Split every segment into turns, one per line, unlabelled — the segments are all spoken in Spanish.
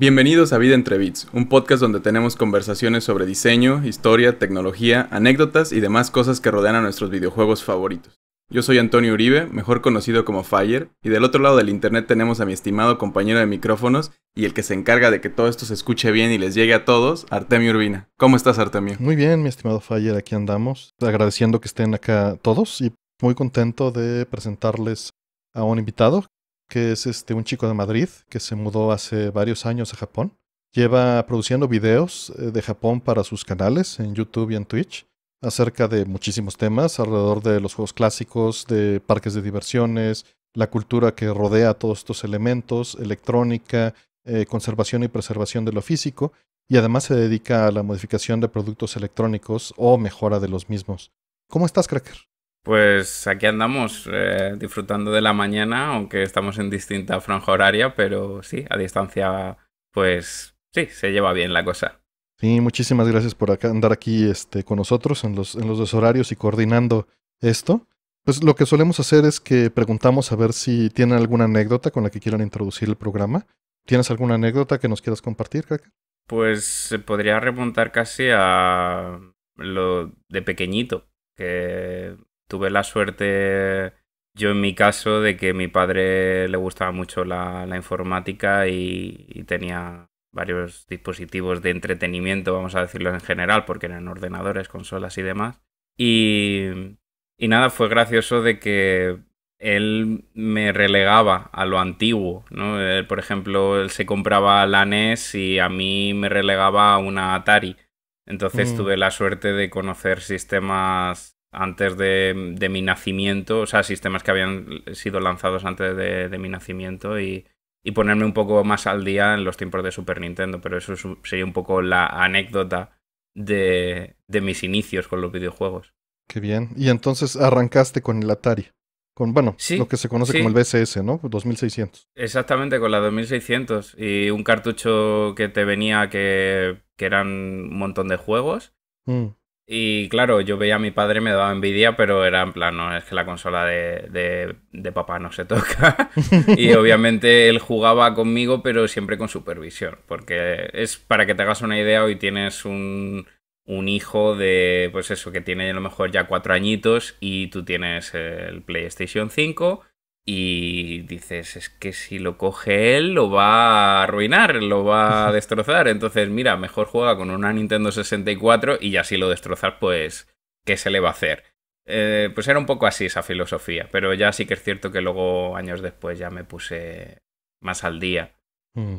Bienvenidos a Vida entre Bits, un podcast donde tenemos conversaciones sobre diseño, historia, tecnología, anécdotas y demás cosas que rodean a nuestros videojuegos favoritos. Yo soy Antonio Uribe, mejor conocido como Fire, y del otro lado del internet tenemos a mi estimado compañero de micrófonos y el que se encarga de que todo esto se escuche bien y les llegue a todos, Artemio Urbina. ¿Cómo estás, Artemio?
Muy bien, mi estimado Fire, aquí andamos, agradeciendo que estén acá todos y muy contento de presentarles a un invitado que es este, un chico de Madrid que se mudó hace varios años a Japón. Lleva produciendo videos eh, de Japón para sus canales en YouTube y en Twitch acerca de muchísimos temas alrededor de los juegos clásicos, de parques de diversiones, la cultura que rodea todos estos elementos, electrónica, eh, conservación y preservación de lo físico, y además se dedica a la modificación de productos electrónicos o mejora de los mismos. ¿Cómo estás, Cracker?
Pues aquí andamos eh, disfrutando de la mañana, aunque estamos en distinta franja horaria, pero sí, a distancia, pues sí, se lleva bien la cosa.
Sí, muchísimas gracias por andar aquí este, con nosotros en los, en los dos horarios y coordinando esto. Pues lo que solemos hacer es que preguntamos a ver si tienen alguna anécdota con la que quieran introducir el programa. ¿Tienes alguna anécdota que nos quieras compartir, Kaka?
Pues se eh, podría remontar casi a lo de pequeñito, que tuve la suerte, yo en mi caso, de que mi padre le gustaba mucho la, informática y, tenía varios dispositivos de entretenimiento, vamos a decirlo en general, porque eran ordenadores, consolas y demás. Y, nada, fue gracioso de que él me relegaba a lo antiguo, eh, por ejemplo, él se compraba la NES y a mí me relegaba a una Atari. Entonces mm. tuve la suerte de conocer sistemas antes de, mi nacimiento, o sea, sistemas que habían sido lanzados antes de, mi nacimiento y, ponerme un poco más al día en los tiempos de Super Nintendo, pero eso sería un poco la anécdota de, mis inicios con los videojuegos.
Qué bien. Y entonces arrancaste con el Atari. Con, bueno, lo que se conoce como el BSS, ¿no? 2600.
Exactamente, con la 2600. Y un cartucho que te venía que, eran un montón de juegos. Mm. Y claro, yo veía a mi padre, me daba envidia, pero era en plan, no, es que la consola de, de, papá no se toca. y obviamente él jugaba conmigo, pero siempre con supervisión. Porque es para que te hagas una idea, hoy tienes un, un hijo de, pues eso, que tiene a lo mejor ya cuatro añitos y tú tienes el PlayStation 5 y dices, es que si lo coge él lo va a arruinar, lo va a destrozar. Entonces, mira, mejor juega con una Nintendo 64 y ya si lo destrozas, pues, ¿qué se le va a hacer? Eh, pues era un poco así esa filosofía, pero ya sí que es cierto que luego, años después, ya me puse más al día.
Mm.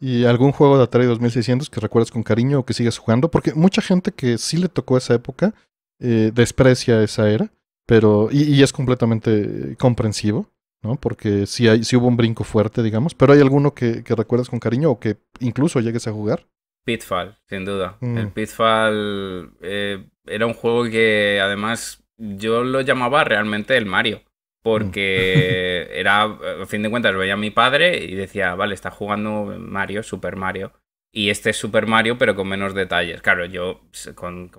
¿Y algún juego de Atari 2600 que recuerdas con cariño o que sigas jugando? Porque mucha gente que sí le tocó esa época eh, desprecia esa era, pero y es completamente comprensivo ¿no? Porque sí, hay, hubo un brinco fuerte, digamos, pero ¿hay alguno que, que recuerdas con cariño o que incluso llegues a jugar?
Pitfall, sin duda. El mm. Pitfall eh, era un juego que además yo lo llamaba realmente el Mario. Porque mm. era, a fin de cuentas, lo veía mi padre y decía, vale, está jugando Mario, Super Mario. Y este es Super Mario, pero con menos detalles. Claro, yo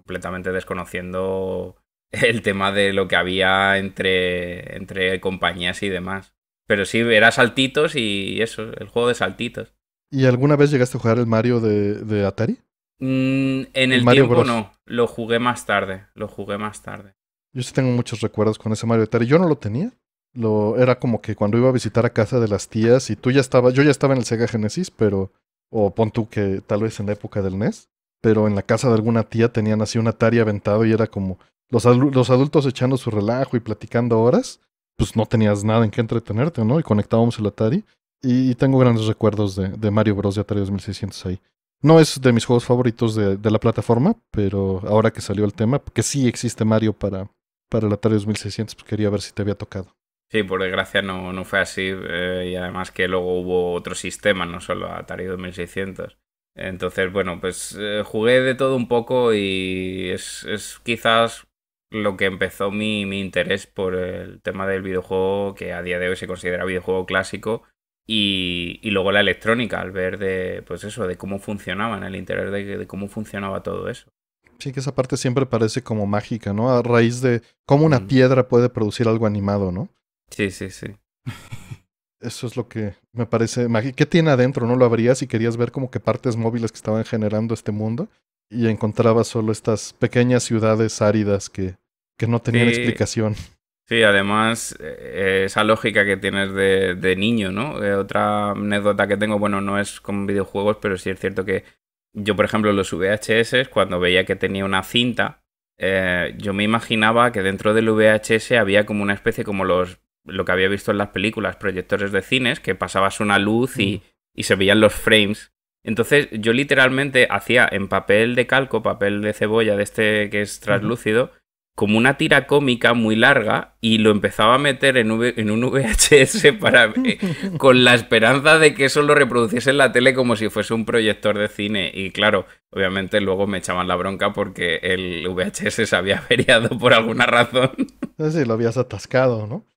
completamente desconociendo el tema de lo que había entre, entre compañías y demás. Pero sí, era saltitos y eso, el juego de saltitos.
¿Y alguna vez llegaste a jugar el Mario de, Atari?
Mm, en el, Mario tiempo no, lo jugué más tarde, lo jugué más tarde.
Yo sí tengo muchos recuerdos con ese Mario de Atari. Yo no lo tenía. Lo, era como que cuando iba a visitar a casa de las tías y tú ya estabas, yo ya estaba en el Sega Genesis, pero, o pon tú que tal vez en la época del NES, pero en la casa de alguna tía tenían así un Atari aventado y era como, los, los adultos echando su relajo y platicando horas, pues no tenías nada en qué entretenerte, ¿no? Y conectábamos el Atari. Y, tengo grandes recuerdos de, de, Mario Bros. de Atari 2600 ahí. No es de mis juegos favoritos de, de, la plataforma, pero ahora que salió el tema, que sí existe Mario para, para el Atari 2600, pues quería ver si te había tocado.
Sí, por desgracia no, no fue así. Eh, y además que luego hubo otro sistema, no solo Atari 2600. Entonces, bueno, pues eh, jugué de todo un poco y es, es quizás lo que empezó mi, mi, interés por el tema del videojuego que a día de hoy se considera videojuego clásico y, luego la electrónica al ver de pues eso de cómo funcionaban el interior de, cómo funcionaba todo eso
sí que esa parte siempre parece como mágica no a raíz de cómo una mm. piedra puede producir algo animado no sí sí sí eso es lo que me parece mágico. ¿Qué tiene adentro? ¿No lo abrías y querías ver como qué partes móviles que estaban generando este mundo? y encontraba solo estas pequeñas ciudades áridas que, no tenían explicación.
Sí, además, eh, esa lógica que tienes de, niño, ¿no? otra anécdota que tengo, bueno, no es con videojuegos, pero sí es cierto que yo, por ejemplo, los VHS, cuando veía que tenía una cinta, eh, yo me imaginaba que dentro del VHS había como una especie como los lo que había visto en las películas, proyectores de cines, que pasabas una luz y, mm. y se veían los frames entonces yo literalmente hacía en papel de calco, papel de cebolla de este que es translúcido, como una tira cómica muy larga y lo empezaba a meter en, un VHS para, con la esperanza de que eso lo reproduciese en la tele como si fuese un proyector de cine. Y claro, obviamente luego me echaban la bronca porque el VHS se había feriado por alguna razón.
Ah, sí, lo habías atascado, ¿no?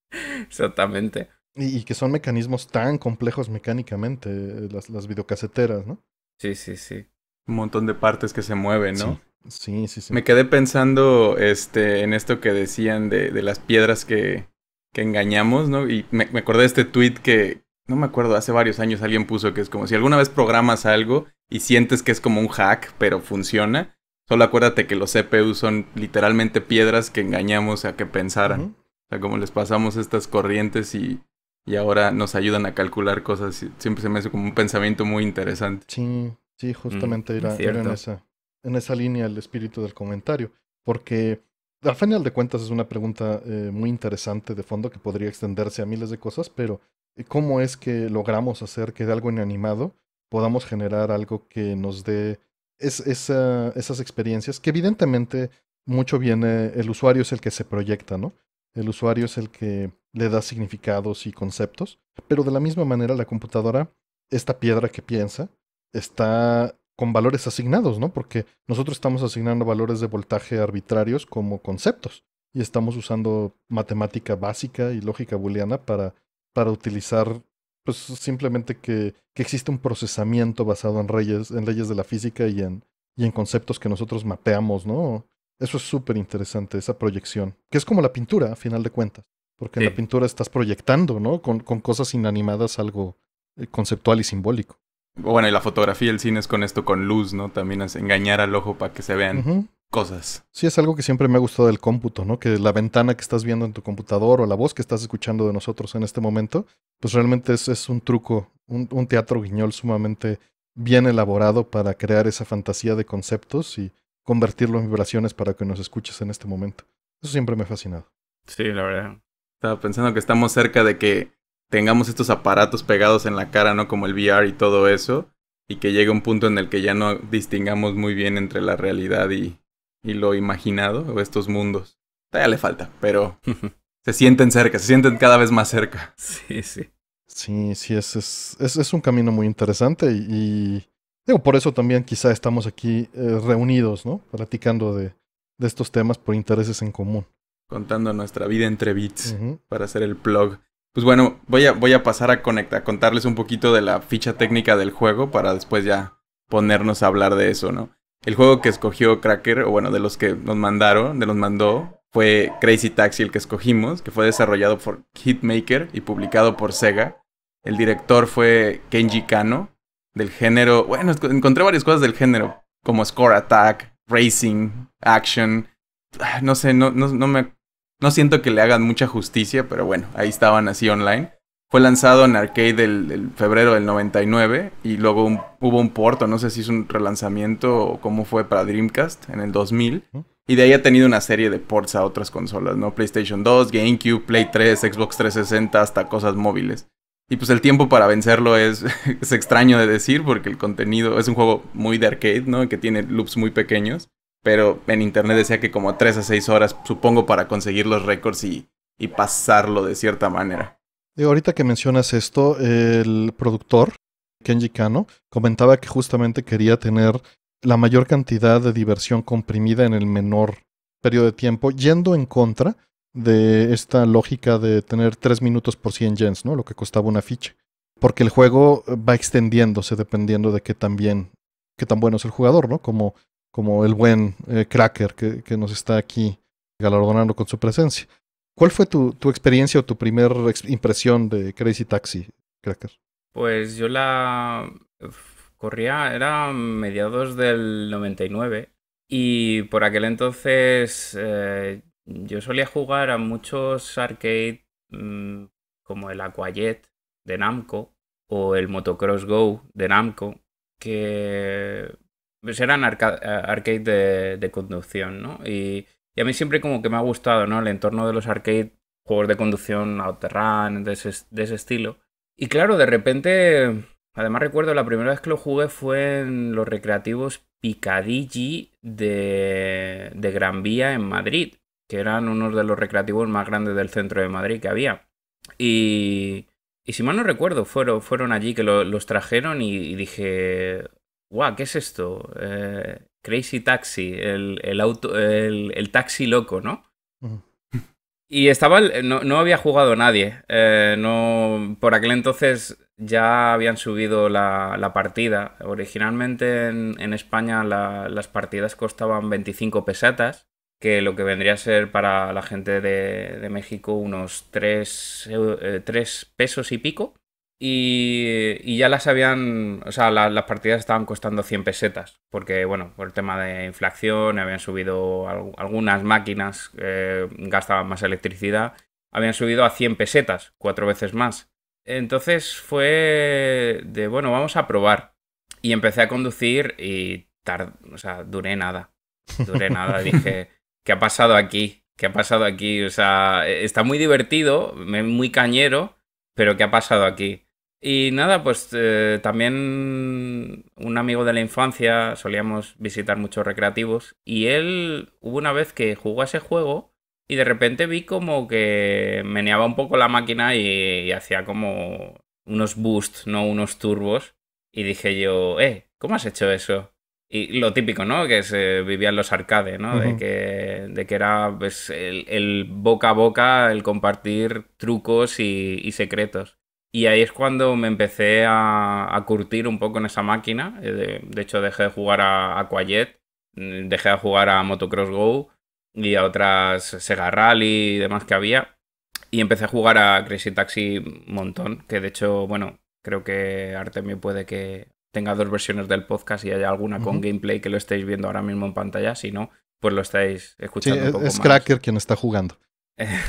Exactamente.
Y, que son mecanismos tan complejos mecánicamente, eh, las, las videocaseteras, ¿no?
Sí, sí, sí. Un montón de partes que se mueven, ¿no? Sí, sí, sí. Me quedé pensando este, en esto que decían de, las piedras que, engañamos, ¿no? Y me, acordé de este tweet que, no me acuerdo, hace varios años alguien puso que es como si alguna vez programas algo y sientes que es como un hack, pero funciona. Solo acuérdate que los CPU son literalmente piedras que engañamos a que pensaran. O sea, como les pasamos estas corrientes y y ahora nos ayudan a calcular cosas. Siempre se me hace como un pensamiento muy interesante. Sí, sí, justamente mm, era, en, esa,
en esa línea el espíritu del comentario, porque al final de cuentas es una pregunta eh, muy interesante de fondo que podría extenderse a miles de cosas, pero eh, ¿cómo es que logramos hacer que de algo inanimado podamos generar algo que nos dé esas experiencias que evidentemente mucho viene, el usuario es el que se proyecta, ¿no? El usuario es el que le da significados y conceptos, pero de la misma manera la computadora, esta piedra que piensa, está con valores asignados, ¿no? Porque nosotros estamos asignando valores de voltaje arbitrarios como conceptos y estamos usando matemática básica y lógica booleana para, para utilizar pues simplemente que, existe un procesamiento basado en, en leyes de la física y en, y en conceptos que nosotros mapeamos, ¿no? Eso es súper interesante, esa proyección, que es como la pintura, a final de cuentas, porque en la pintura estás proyectando, ¿no? Con, cosas inanimadas algo eh, conceptual y simbólico.
Bueno, y la fotografía, el cine es con esto, con luz, ¿no? También es engañar al ojo para que se vean cosas.
Sí, es algo que siempre me ha gustado del cómputo, ¿no? Que la ventana que estás viendo en tu computador o la voz que estás escuchando de nosotros en este momento, pues realmente es, un truco, un, un teatro guiñol sumamente bien elaborado para crear esa fantasía de conceptos y convertirlo en vibraciones para que nos escuches en este momento. Eso siempre me ha fascinado.
Sí, la verdad. Estaba pensando que estamos cerca de que tengamos estos aparatos pegados en la cara, ¿no? Como el VR y todo eso, y que llegue un punto en el que ya no distingamos muy bien entre la realidad y, lo imaginado o estos mundos. Todavía le falta, pero se sienten cerca, se sienten cada vez más cerca. Sí, sí.
Sí, sí, es, es un camino muy interesante y, por eso también quizá estamos aquí eh, reunidos, ¿no? Platicando de, estos temas por intereses en
común. Contando nuestra vida entre bits para hacer el plug. Pues bueno, voy a, voy a pasar a, a contarles un poquito de la ficha técnica del juego para después ya ponernos a hablar de eso, ¿no? El juego que escogió Cracker, o bueno, de los que nos mandaron, de los mandó, fue Crazy Taxi el que escogimos, que fue desarrollado por Hitmaker y publicado por Sega. El director fue Kenji Kano, del género. Bueno, encontré varias cosas del género, como Score Attack, Racing, Action. Ah, no sé, no, no, me. No siento que le hagan mucha justicia, pero bueno, ahí estaban así online. Fue lanzado en arcade en febrero del 99 y luego hubo un porto, no sé si es un relanzamiento o cómo fue para Dreamcast en el 2000. Y de ahí ha tenido una serie de ports a otras consolas, ¿no? PlayStation 2, GameCube, Play 3, Xbox 360, hasta cosas móviles. Y pues el tiempo para vencerlo es, es extraño de decir porque el contenido es un juego muy de arcade, ¿no? Que tiene loops muy pequeños. Pero en internet decía que como 3 a 6 horas, supongo, para conseguir los récords y, y pasarlo de cierta manera.
ahorita que mencionas esto, el productor, Kenji Kano, comentaba que justamente quería tener la mayor cantidad de diversión comprimida en el menor periodo de tiempo, yendo en contra de esta lógica de tener 3 minutos por 100 yens, ¿no? Lo que costaba una ficha. Porque el juego va extendiéndose dependiendo de qué tan bien, qué tan bueno es el jugador, ¿no? Como, como el buen eh, cracker que, nos está aquí galardonando con su presencia. ¿Cuál fue tu, experiencia o tu primera impresión de Crazy Taxi, Cracker?
Pues yo la corría, era mediados del 99 y por aquel entonces eh, yo solía jugar a muchos arcade mm, como el Aquajet de Namco o el Motocross Go de Namco, que pues, eran arcades eh, arcade de, de, conducción, ¿no? Y, a mí siempre como que me ha gustado, ¿no? El entorno de los arcade, juegos de conducción, Outrun, de ese, de ese estilo. Y claro, de repente, además recuerdo la primera vez que lo jugué fue en los recreativos Picadilly de, de Gran Vía en Madrid que eran unos de los recreativos más grandes del centro de Madrid que había. Y, si mal no recuerdo, fueron, fueron allí que los trajeron y, dije, guau, ¿qué es esto? Eh, Crazy Taxi, el, auto, el, taxi loco, ¿no? Y estaba, no, había jugado nadie. Eh, no, por aquel entonces ya habían subido la, partida. Originalmente en, España las partidas costaban 25 pesetas que lo que vendría a ser para la gente de, México unos 3, eh, pesos y pico. Y, ya las habían, o sea, las partidas estaban costando 100 pesetas, porque bueno, por el tema de inflación, habían subido algunas máquinas, que eh, gastaban más electricidad, habían subido a 100 pesetas, cuatro veces más. Entonces fue de, bueno, vamos a probar. Y empecé a conducir y tard o sea, duré nada, duré nada, dije... ¿qué ha pasado aquí? ¿Qué ha pasado aquí? O sea, e, está muy divertido, muy cañero, pero ¿qué ha pasado aquí? Y nada, pues eh, también un amigo de la infancia, solíamos visitar muchos recreativos, y él hubo una vez que jugó a ese juego y de repente vi como que meneaba un poco la máquina y hacía como unos boosts, no unos turbos, y dije yo, eh, ¿cómo has hecho eso? Y lo típico, ¿no? Que se vivían los arcades, ¿no? de, que, de, que, era pues, el, boca a boca, el compartir trucos y, secretos. Y ahí es cuando me empecé a, curtir un poco en esa máquina. Eh, de, hecho, dejé de jugar a, a mm, dejé de jugar a Motocross Go y a otras Sega Rally y demás que había. Y empecé a jugar a Crazy Taxi un montón, que de hecho, bueno, creo que Artemio puede que tenga dos versiones del podcast y haya alguna con gameplay que lo estéis viendo ahora mismo en pantalla, si no, pues lo estáis escuchando. un es Cracker quien
está jugando.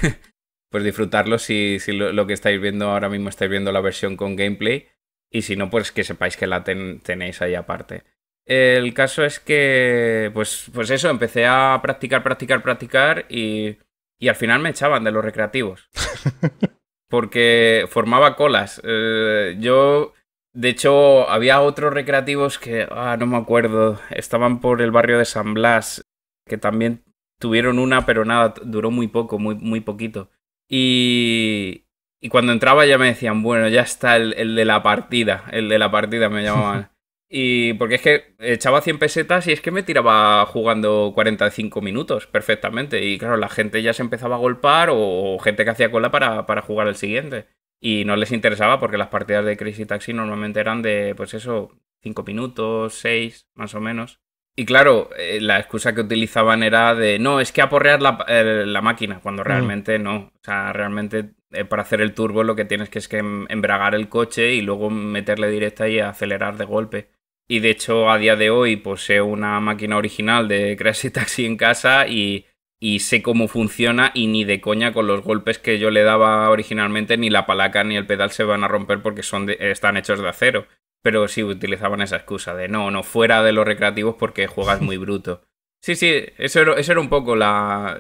pues disfrutarlo si, si lo, que estáis viendo ahora mismo estáis viendo la versión con gameplay y si no, pues que sepáis que la tenéis ahí aparte. El caso es que, pues, pues eso, empecé a practicar, practicar, practicar y, y al final me echaban de los recreativos. porque formaba colas. Eh, yo de hecho, había otros recreativos que, ah, no me acuerdo, estaban por el barrio de San Blas, que también tuvieron una, pero nada, duró muy poco, muy, muy poquito. Y, y cuando entraba ya me decían, bueno, ya está el, de la partida, el de la partida me llamaban. y porque es que echaba 100 pesetas y es que me tiraba jugando 45 minutos perfectamente. Y claro, la gente ya se empezaba a golpar o, gente que hacía cola para, para jugar el siguiente y no les interesaba porque las partidas de Crazy Taxi normalmente eran de, pues eso, 5 minutos, seis más o menos. Y claro, eh, la excusa que utilizaban era de, no, es que aporrear la, eh, máquina, cuando mm. realmente no. O sea, realmente eh, para hacer el turbo lo que tienes que es que em, embragar el coche y luego meterle directa y acelerar de golpe. Y de hecho, a día de hoy poseo una máquina original de Crazy Taxi en casa y y sé cómo funciona y ni de coña con los golpes que yo le daba originalmente, ni la palaca ni el pedal se van a romper porque son están hechos de acero. Pero sí utilizaban esa excusa de no, no fuera de los recreativos porque juegas muy bruto. Sí, sí, eso era, un poco la,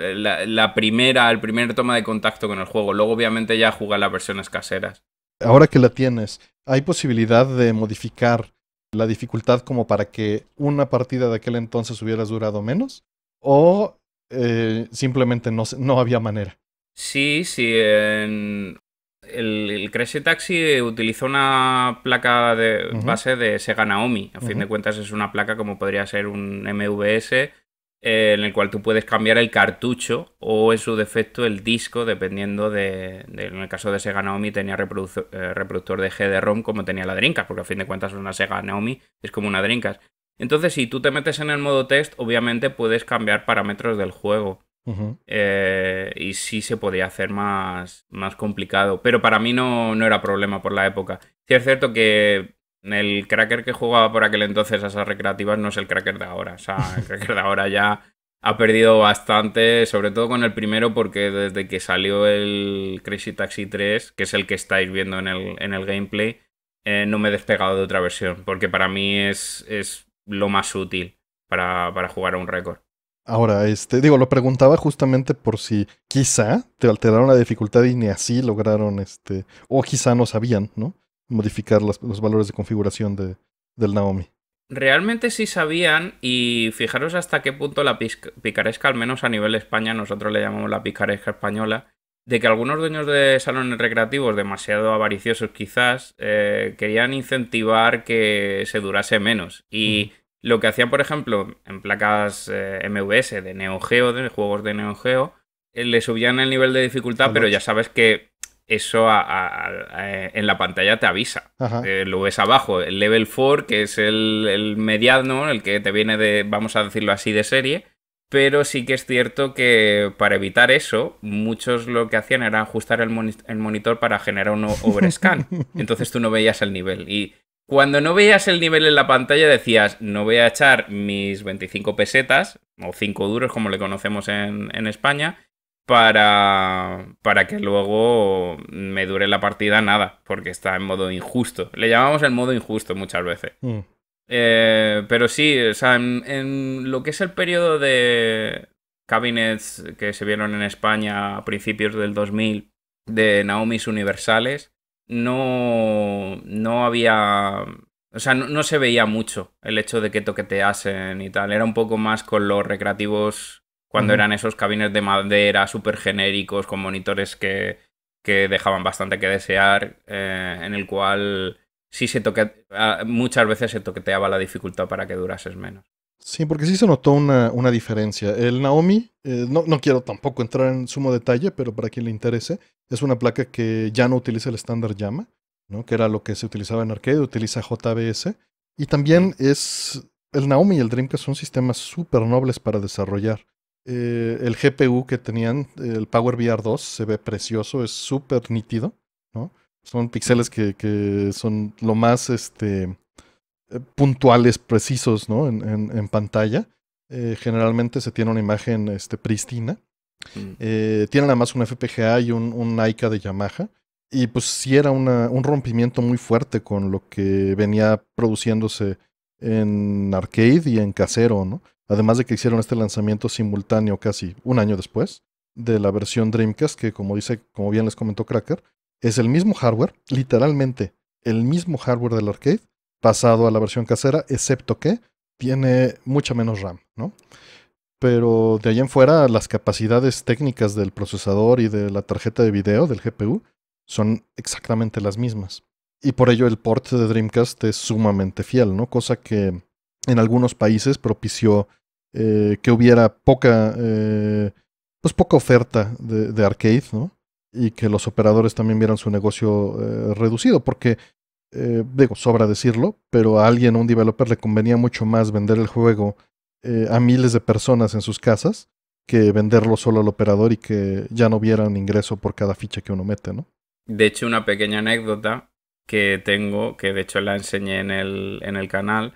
la, primera, el primer toma de contacto con el juego. Luego obviamente ya jugar las versiones caseras.
Ahora que la tienes, ¿hay posibilidad de modificar la dificultad como para que una partida de aquel entonces hubieras durado menos? ¿O eh, simplemente no, había manera.
Sí, sí. el, el Taxi utilizó una placa de base de Sega Naomi. A fin de cuentas es una placa como podría ser un MVS eh, en el cual tú puedes cambiar el cartucho o en su defecto el disco dependiendo de, en el caso de Sega Naomi tenía eh, reproductor, de G de GD-ROM como tenía la Drinkas porque a fin de cuentas una Sega Naomi es como una Drinkas entonces, si tú te metes en el modo test, obviamente puedes cambiar parámetros del juego. Eh, y sí se podía hacer más, más complicado. Pero para mí no, era problema por la época. Sí es cierto que el cracker que jugaba por aquel entonces a esas recreativas no es el cracker de ahora. O sea, el cracker de ahora ya ha perdido bastante, sobre todo con el primero, porque desde que salió el Crazy Taxi 3, que es el que estáis viendo en el, en el gameplay, eh, no me he despegado de otra versión. Porque para mí es, es lo más útil para, jugar a un récord.
Ahora, este, digo, lo preguntaba justamente por si quizá te alteraron la dificultad y ni así lograron, este, o quizá no sabían, ¿no? Modificar los valores de configuración de, del Naomi.
Realmente sí sabían y fijaros hasta qué punto la picaresca, al menos a nivel de España, nosotros le llamamos la picaresca española, de que algunos dueños de salones recreativos, demasiado avariciosos quizás, eh, querían incentivar que se durase menos. Y... Lo que hacían, por ejemplo, en placas eh, MVS de Neo Geo, de juegos de Neo Geo, eh, le subían el nivel de dificultad, pero ya sabes que eso eh, en la pantalla te avisa. lo ves abajo, el level 4, que es el, mediano, el que te viene de, vamos a decirlo así, de serie. Pero sí que es cierto que para evitar eso, muchos lo que hacían era ajustar el, el monitor para generar un overscan. Entonces tú no veías el nivel. Y cuando no veías el nivel en la pantalla decías, no voy a echar mis 25 pesetas, o 5 duros como le conocemos en, España, para, que luego me dure la partida nada, porque está en modo injusto. Le llamamos el modo injusto muchas veces. Mm. Eh, pero sí, o sea, en, lo que es el periodo de cabinets que se vieron en España a principios del 2000 de Naomi's Universales, no, no había... O sea, no, se veía mucho el hecho de que toqueteasen y tal. Era un poco más con los recreativos cuando eran esos cabines de madera súper genéricos con monitores que, que, dejaban bastante que desear, eh, en el cual sí se toque... Ah, muchas veces se toqueteaba la dificultad para que durases menos.
Sí, porque sí se notó una, una diferencia. El Naomi, eh, no, quiero tampoco entrar en sumo detalle, pero para quien le interese, es una placa que ya no utiliza el estándar Yama, ¿no? que era lo que se utilizaba en arcade, utiliza JBS. Y también es. El Naomi y el Dreamcast son sistemas súper nobles para desarrollar. Eh, el GPU que tenían, el Power VR 2, se ve precioso, es súper nítido, ¿no? Son píxeles que, que, son lo más este, puntuales, precisos, ¿no? En, pantalla. Eh, generalmente se tiene una imagen este, pristina. Tienen mm. eh, tiene además un FPGA y un, un de Yamaha. Y pues sí era un rompimiento muy fuerte con lo que venía produciéndose en arcade y en casero, ¿no? Además de que hicieron este lanzamiento simultáneo casi un año después de la versión Dreamcast, que como dice, como bien les comentó Cracker, es el mismo hardware, literalmente el mismo hardware del arcade, pasado a la versión casera, excepto que tiene mucha menos RAM, ¿no? Pero de ahí en fuera las capacidades técnicas del procesador y de la tarjeta de video, del GPU, son exactamente las mismas. Y por ello el port de Dreamcast es sumamente fiel, ¿no? Cosa que en algunos países propició eh, que hubiera poca, eh, pues poca oferta de, arcade, ¿no? Y que los operadores también vieran su negocio eh, reducido, porque eh, digo, sobra decirlo, pero a alguien, a un developer, le convenía mucho más vender el juego eh, a miles de personas en sus casas que venderlo solo al operador y que ya no viera un ingreso por cada ficha que uno mete, ¿no?
De hecho, una pequeña anécdota que tengo, que de hecho la enseñé en el, en el canal,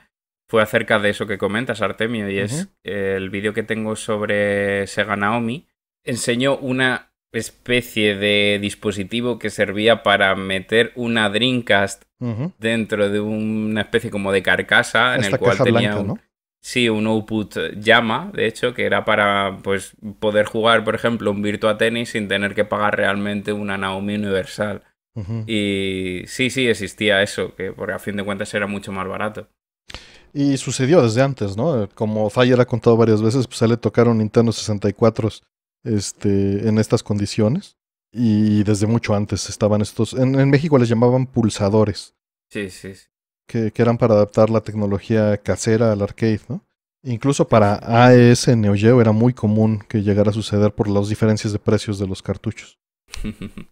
fue acerca de eso que comentas, Artemio, y es el vídeo que tengo sobre Sega Naomi. Enseñó una especie de dispositivo que servía para meter una Dreamcast dentro de una especie como de carcasa en el cual tenía un, sí, un output llama, de hecho, que era para pues poder jugar, por ejemplo, un Virtua Tennis sin tener que pagar realmente una Naomi Universal. Y sí, sí, existía eso, que porque a fin de cuentas era mucho más barato.
Y sucedió desde antes, ¿no? Como Fire ha contado varias veces, pues a le tocaron Nintendo 64 este, en estas condiciones. Y desde mucho antes estaban estos, en, México les llamaban pulsadores. Sí, sí, Que, que, eran para adaptar la tecnología casera al arcade, ¿no? Incluso para AES e Neo Geo era muy común que llegara a suceder por las diferencias de precios de los cartuchos.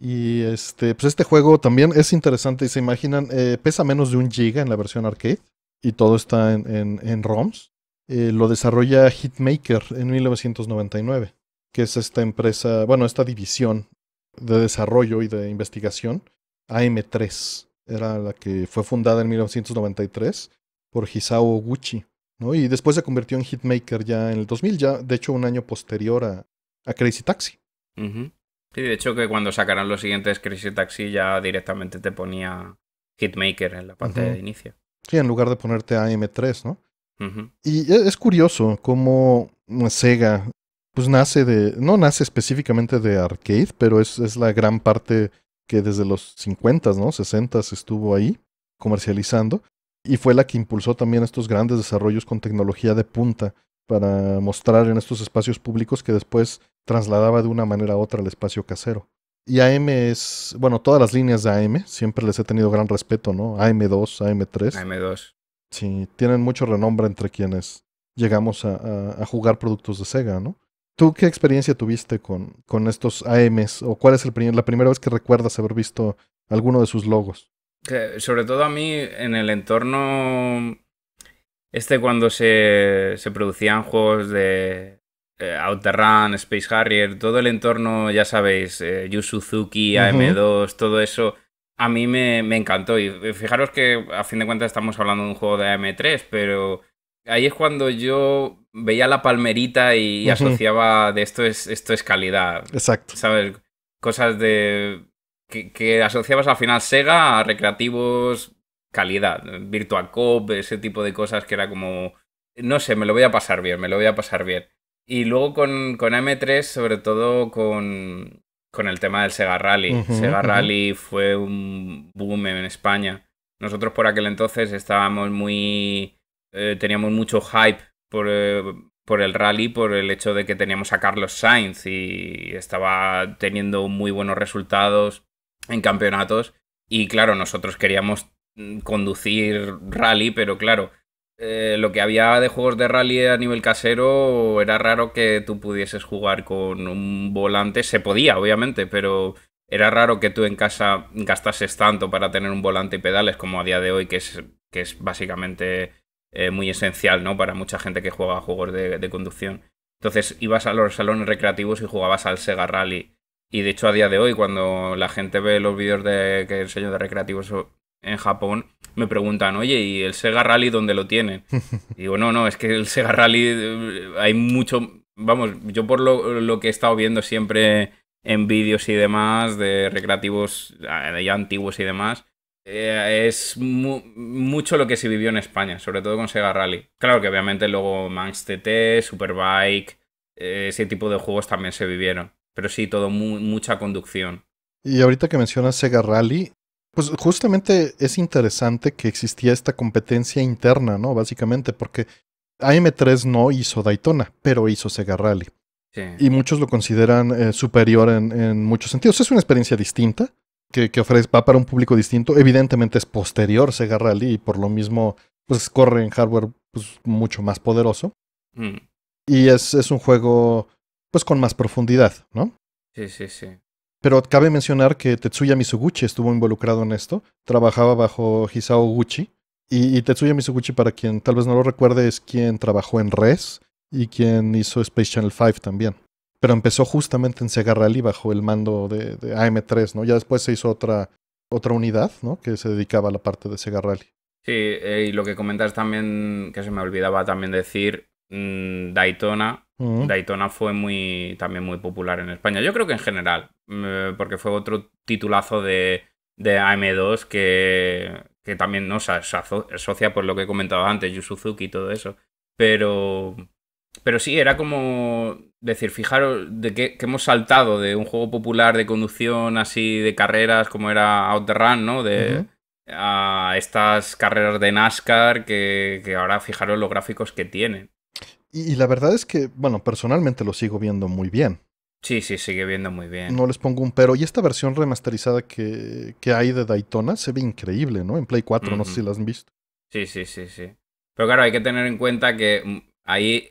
y este, pues este juego también es interesante y se imaginan, eh, pesa menos de un giga en la versión arcade y todo está en ROMs. Eh, lo desarrolla Hitmaker en 1999, que es esta empresa, bueno, esta división de desarrollo y de investigación, AM3, era la que fue fundada en 1993 por Hisao Gucci, ¿no? Y después se convirtió en Hitmaker ya en el 2000, ya de hecho un año posterior a, Crazy Taxi.
Sí, de hecho que cuando sacaran los siguientes Crazy Taxi ya directamente te ponía Hitmaker en la parte de inicio.
Sí, en lugar de ponerte AM3, ¿no? Y e, es curioso cómo mm, Sega, pues nace de, no nace específicamente de arcade, pero es, la gran parte que desde los 50s, ¿no? 60s estuvo ahí comercializando y fue la que impulsó también estos grandes desarrollos con tecnología de punta para mostrar en estos espacios públicos que después trasladaba de una manera a otra al espacio casero. Y AM es, bueno, todas las líneas de AM, siempre les he tenido gran respeto, ¿no? AM2, AM3. AM2. Sí, tienen mucho renombre entre quienes llegamos a, jugar productos de Sega, ¿no? ¿Tú qué experiencia tuviste con, estos AMs? ¿O cuál es la primera vez que recuerdas haber visto alguno de sus logos?
sobre todo a mí, en el entorno. Este, cuando se, se producían juegos de eh, Outer Run, Space Harrier, todo el entorno, ya sabéis, eh, Yu AM2, todo eso a mí me, encantó. Y fijaros que a fin de cuentas estamos hablando de un juego de AM3, pero ahí es cuando yo veía la palmerita y, asociaba de esto es, esto es calidad. Exacto. ¿Sabes? Cosas de. Que, asociabas al final Sega a recreativos calidad, Virtual Cop, ese tipo de cosas que era como, no sé, me lo voy a pasar bien, me lo voy a pasar bien. Y luego con, con M3, sobre todo con, con el tema del Sega Rally. Sega Rally fue un boom en España. Nosotros por aquel entonces estábamos muy... Eh, teníamos mucho hype por, eh, por el rally, por el hecho de que teníamos a Carlos Sainz y estaba teniendo muy buenos resultados en campeonatos. Y claro, nosotros queríamos mm, conducir rally, pero claro, eh, lo que había de juegos de rally a nivel casero era raro que tú pudieses jugar con un volante. Se podía, obviamente, pero era raro que tú en casa gastases tanto para tener un volante y pedales como a día de hoy, que es, es básicamente eh, muy esencial ¿no? para mucha gente que juega juegos de, de, conducción. Entonces ibas a los salones recreativos y jugabas al Sega Rally. Y de hecho a día de hoy, cuando la gente ve los vídeos de que enseño de recreativos en Japón, me preguntan, oye, ¿y el Sega Rally dónde lo tienen? Y digo, no, no, es que el Sega Rally eh, hay mucho. Vamos, yo por lo, que he estado viendo siempre en vídeos y demás, de recreativos ah, ya antiguos y demás, eh, es mucho lo que se vivió en España, sobre todo con Sega Rally. Claro que obviamente luego Manx TT, Superbike, eh, ese tipo de juegos también se vivieron. Pero sí, todo mucha conducción.
Y ahorita que mencionas Sega Rally, pues justamente es interesante que existía esta competencia interna, ¿no? Básicamente, porque AM3 no hizo Daytona, pero hizo Sega Rally. Sí. Y muchos lo consideran eh, superior en, muchos sentidos. Es una experiencia distinta que, ofrece, va para un público distinto. Evidentemente es posterior Sega Rally y por lo mismo pues corre en hardware pues, mucho más poderoso. Mm. Y es, es, un juego pues con más profundidad, ¿no? Sí, sí, sí. Pero cabe mencionar que Tetsuya Mizuguchi estuvo involucrado en esto. Trabajaba bajo Hisao Gucci. Y, Tetsuya Mizuguchi, para quien tal vez no lo recuerde, es quien trabajó en Res y quien hizo Space Channel 5 también. Pero empezó justamente en Sega Rally bajo el mando de, AM3, ¿no? Ya después se hizo otra, otra unidad, ¿no? Que se dedicaba a la parte de Sega Rally.
Sí, eh, y lo que comentas también, que se me olvidaba también decir, mm, Daytona Daytona fue muy, también muy popular en España. Yo creo que en general, mm, porque fue otro titulazo de, de AM2 que, que también nos asocia por pues, lo que he comentado antes, Yu y todo eso. Pero, pero sí, era como decir, fijaros de que, hemos saltado de un juego popular de conducción así de carreras como era Out the Run, ¿no? De, a estas carreras de NASCAR que, que, ahora fijaros los gráficos que tienen.
Y, la verdad es que, bueno, personalmente lo sigo viendo muy bien.
Sí, sí, sigue viendo muy bien. No
les pongo un pero. Y esta versión remasterizada que, hay de Daytona se ve increíble, ¿no? En Play 4, no sé si la han visto.
Sí, sí, sí, sí. Pero claro, hay que tener en cuenta que mm, ahí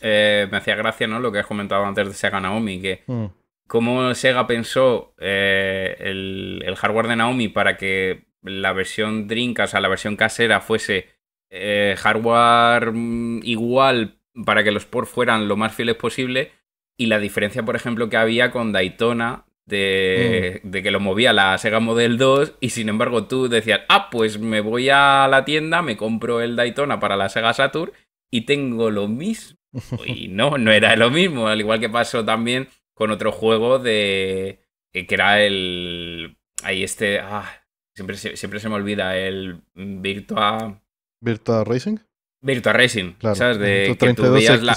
eh, me hacía gracia, ¿no? Lo que has comentado antes de Sega Naomi, que mm. como Sega pensó eh, el, hardware de Naomi para que la versión Dreamcast, o la versión casera, fuese eh, hardware mm, igual, para que los ports fueran lo más fieles posible. Y la diferencia, por ejemplo, que había con Daytona, de, mm. que lo movía la Sega Model 2 y sin embargo tú decías, ah, pues me voy a la tienda, me compro el Daytona para la Sega Saturn y tengo lo mismo. y no, no era lo mismo, al igual que pasó también con otro juego de... Eh, que era el... Ahí este... Ah, siempre, siempre se me olvida, el Virtua...
Virtua Racing.
Virtua Racing, ¿sabes? De que tú la...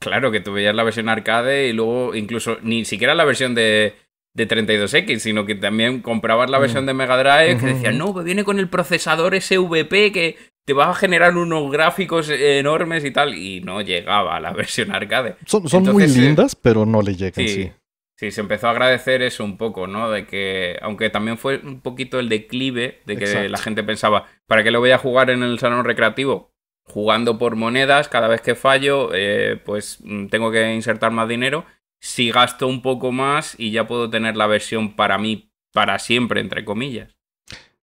Claro, que tú veías la versión arcade y luego incluso ni siquiera la versión de, 32X, sino que también comprabas la mm. versión de Mega Drive que decían, no, viene con el procesador SVP que te va a generar unos gráficos enormes y tal, y no llegaba a la versión arcade.
Son, muy eh, lindas, pero no le llegan, sí.
Sí, se empezó a agradecer eso un poco, ¿no? De que, aunque también fue un poquito el declive de que la gente pensaba, ¿para qué lo voy a jugar en el salón recreativo? Jugando por monedas, cada vez que fallo, eh, pues mm, tengo que insertar más dinero. Si gasto un poco más y ya puedo tener la versión para mí, para siempre, entre comillas.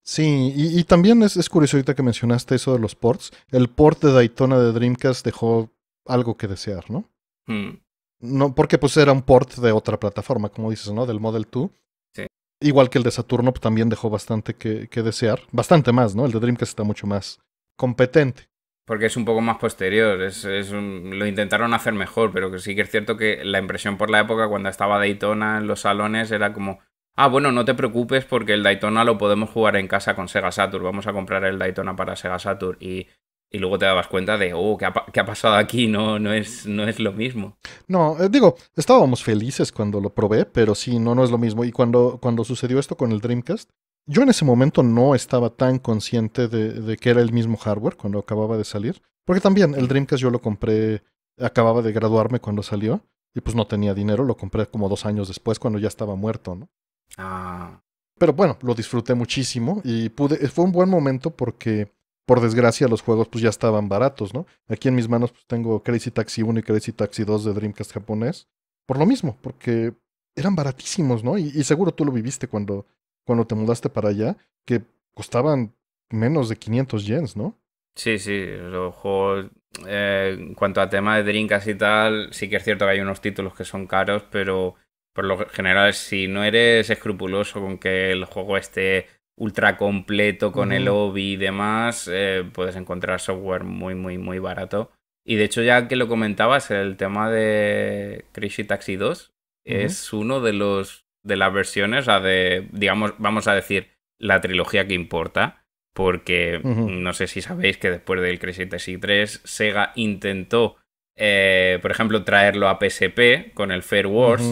Sí, y, también es, curioso que mencionaste eso de los ports. El port de Daytona de Dreamcast dejó algo que desear, ¿no? Mm. No, porque pues era un port de otra plataforma, como dices, ¿no? Del Model 2. Sí. Igual que el de Saturno, pues, también dejó bastante que, desear. Bastante más, ¿no? El de Dreamcast está mucho más competente.
Porque es un poco más posterior, es, lo intentaron hacer mejor, pero que sí que es cierto que la impresión por la época cuando estaba Daytona en los salones era como, ah, bueno, no te preocupes porque el Daytona lo podemos jugar en casa con Sega Saturn, vamos a comprar el Daytona para Sega Saturn. Y y luego te dabas cuenta de, oh, ¿qué ha, pasado aquí? No, no, es, no es lo mismo.
No, eh, digo, estábamos felices cuando lo probé, pero sí, no, no es lo mismo. Y cuando, cuando sucedió esto con el Dreamcast, yo en ese momento no estaba tan consciente de, de que era el mismo hardware cuando acababa de salir, porque también el Dreamcast yo lo compré, acababa de graduarme cuando salió, y pues no tenía dinero, lo compré como dos años después cuando ya estaba muerto, ¿no?
Ah.
Pero bueno, lo disfruté muchísimo y pude, fue un buen momento porque por desgracia los juegos pues ya estaban baratos, ¿no? Aquí en mis manos pues, tengo Crazy Taxi 1 y Crazy Taxi 2 de Dreamcast japonés, por lo mismo, porque eran baratísimos, ¿no? Y, seguro tú lo viviste cuando, cuando te mudaste para allá, que costaban menos de 500 yens, ¿no?
Sí, sí, los juegos, eh, en cuanto a tema de Dreamcast y tal, sí que es cierto que hay unos títulos que son caros, pero por lo general, si no eres escrupuloso con que el juego esté ultra completo con el OBI y demás, eh, puedes encontrar software muy, muy, muy barato. Y de hecho, ya que lo comentabas, el tema de Crazy Taxi 2 es uno de los de las versiones, o sea, de, digamos, vamos a decir, la trilogía que importa. Porque no sé si sabéis que después del Crazy Taxi 3, Sega intentó, eh, por ejemplo, traerlo a PSP con el Fair Wars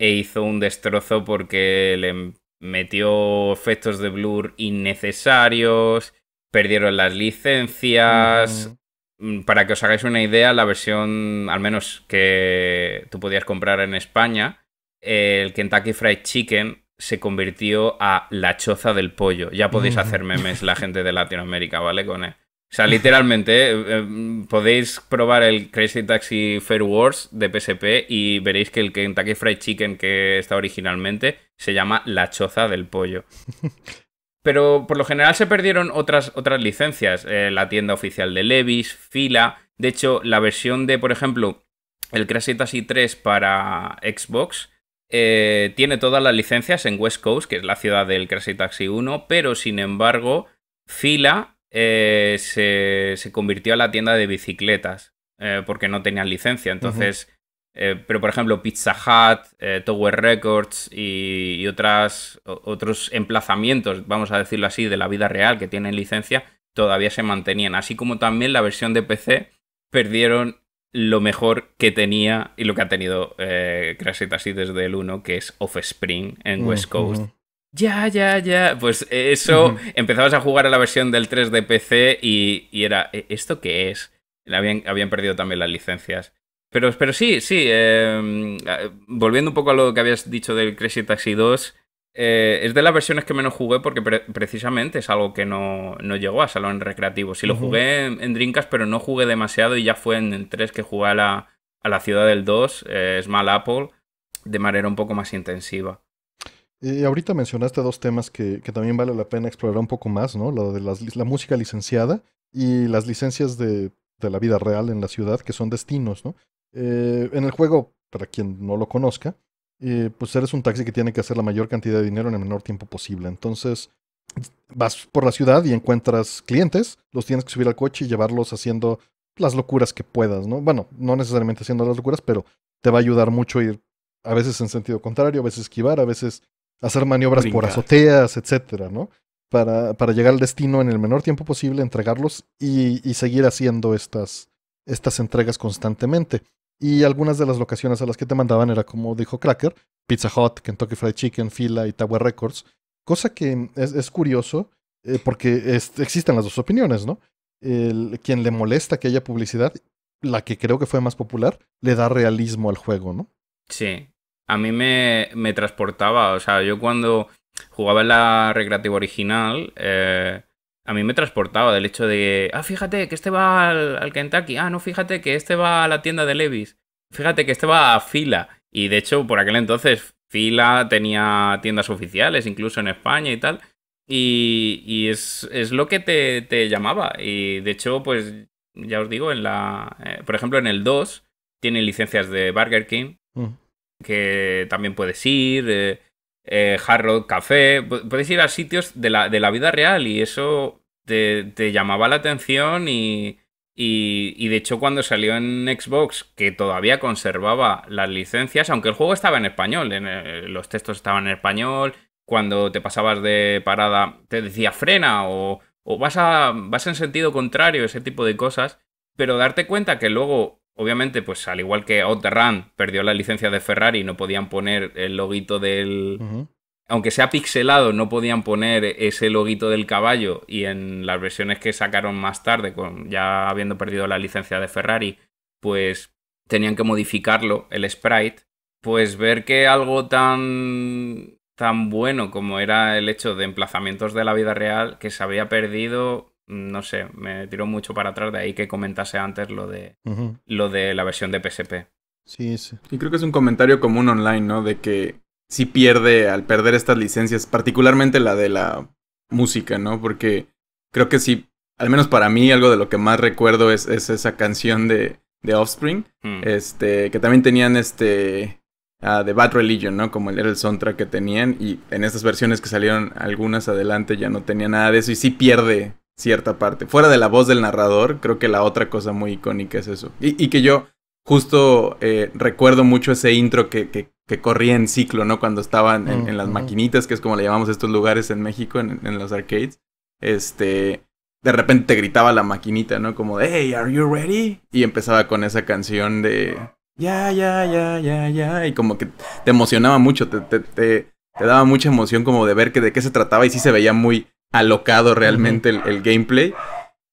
e hizo un destrozo porque el metió efectos de blur innecesarios, perdieron las licencias. Mm, para que os hagáis una idea, la versión, al menos que tú podías comprar en España, el Kentucky Fried Chicken se convirtió a la choza del pollo. Ya podéis hacer memes la gente de Latinoamérica, ¿vale? Con él. O sea, literalmente, eh, eh, mm, podéis probar el Crazy Taxi Fair Wars de PSP y veréis que el Kentucky Fried Chicken que está originalmente se llama La Choza del Pollo. Pero por lo general se perdieron otras, otras licencias, eh, la tienda oficial de Levis, Fila, de hecho la versión de, por ejemplo, el Crash Taxi 3 para Xbox, eh, tiene todas las licencias en West Coast, que es la ciudad del Crash Taxi 1, pero sin embargo, Fila eh, se, convirtió a la tienda de bicicletas, porque no tenían licencia, entonces... Eh, pero, por ejemplo, Pizza Hut, eh, Tower Records y, otras, otros emplazamientos, vamos a decirlo así, de la vida real que tienen licencia, todavía se mantenían. Así como también la versión de PC perdieron lo mejor que tenía y lo que ha tenido eh, Crash así desde el 1, que es Offspring en mm, West Coast. Ya, ya, ya. Pues eso, empezabas a jugar a la versión del 3 de PC y, era, e-, ¿esto qué es? habían perdido también las licencias. Pero, pero sí, sí, em, volviendo un poco a lo que habías dicho del Crazy Taxi 2, eh, es de las versiones que menos jugué porque precisamente es algo que no, no, llegó a salón recreativo. Sí lo jugué en, en Drinkas, pero no jugué demasiado y ya fue en el 3 que jugué a la, a la ciudad del 2, eh, Small Apple, de manera un poco más intensiva.
Y ahorita mencionaste dos temas que, que, también vale la pena explorar un poco más, ¿no? Lo de las, la música licenciada y las licencias de, de la vida real en la ciudad, que son destinos, ¿no? Eh, en el juego, para quien no lo conozca, eh, pues eres un taxi que tiene que hacer la mayor cantidad de dinero en el menor tiempo posible. Entonces, vas por la ciudad y encuentras clientes, los tienes que subir al coche y llevarlos haciendo las locuras que puedas, ¿no? Bueno, no necesariamente haciendo las locuras, pero te va a ayudar mucho ir a veces en sentido contrario, a veces esquivar, a veces hacer maniobras por azoteas, etcétera, ¿no? Para, llegar al destino en el menor tiempo posible, entregarlos y, seguir haciendo estas entregas constantemente. Y algunas de las locaciones a las que te mandaban era, como dijo Cracker, Pizza Hut, Kentucky Fried Chicken, Fila y Tower Records. Cosa que es, curioso eh, porque existen las dos opiniones, ¿no? quien le molesta que haya publicidad, la que creo que fue más popular, le da realismo al juego, ¿no?
Sí, a mí me, transportaba, o sea, yo cuando jugaba la recreativa original, eh, a mí me transportaba del hecho de, ah, fíjate que este va al, Kentucky, ah, no, fíjate que este va a la tienda de Levis, fíjate que este va a Fila. Y de hecho, por aquel entonces, Fila tenía tiendas oficiales, incluso en España y tal. Y, es, lo que te, llamaba. Y de hecho, pues ya os digo, en la, eh, por ejemplo, en el 2 tiene licencias de Burger King, mm. que también puedes ir. Eh, eh, café. Puedes ir a sitios de la, vida real y eso te, llamaba la atención y, de hecho cuando salió en Xbox, que todavía conservaba las licencias, aunque el juego estaba en español, eh, los textos estaban en español, cuando te pasabas de parada te decía frena o, o vas, a, vas en sentido contrario, ese tipo de cosas, pero darte cuenta que luego obviamente, pues al igual que Run perdió la licencia de Ferrari, no podían poner el loguito del... Aunque sea pixelado, no podían poner ese loguito del caballo y en las versiones que sacaron más tarde, con, ya habiendo perdido la licencia de Ferrari, pues tenían que modificarlo, el sprite. Pues ver que algo tan tan bueno como era el hecho de emplazamientos de la vida real que se había perdido no sé, me tiró mucho para atrás de ahí que comentase antes lo de, lo de la versión de PSP.
Sí, sí. Y creo que es un comentario común online, ¿no? De que sí pierde al perder estas licencias, particularmente la de la música, ¿no? Porque creo que sí, al menos para mí, algo de lo que más recuerdo es, esa canción de, de Offspring, hmm. este, que también tenían este... Uh, de Bad Religion, ¿no? Como era el soundtrack que tenían y en estas versiones que salieron algunas adelante ya no tenía nada de eso y sí pierde cierta parte. Fuera de la voz del narrador, creo que la otra cosa muy icónica es eso. Y, que yo justo eh, recuerdo mucho ese intro que, que, que, corría en ciclo, ¿no? Cuando estaban en, las maquinitas, que es como le llamamos estos lugares en México, en, en los arcades. Este, de repente te gritaba la maquinita, ¿no? Como, hey, are you ready? Y empezaba con esa canción de... Ya, ya, ya, ya, ya. Y como que te emocionaba mucho, te, te, te, daba mucha emoción como de ver que de qué se trataba y sí se veía muy alocado realmente el, gameplay.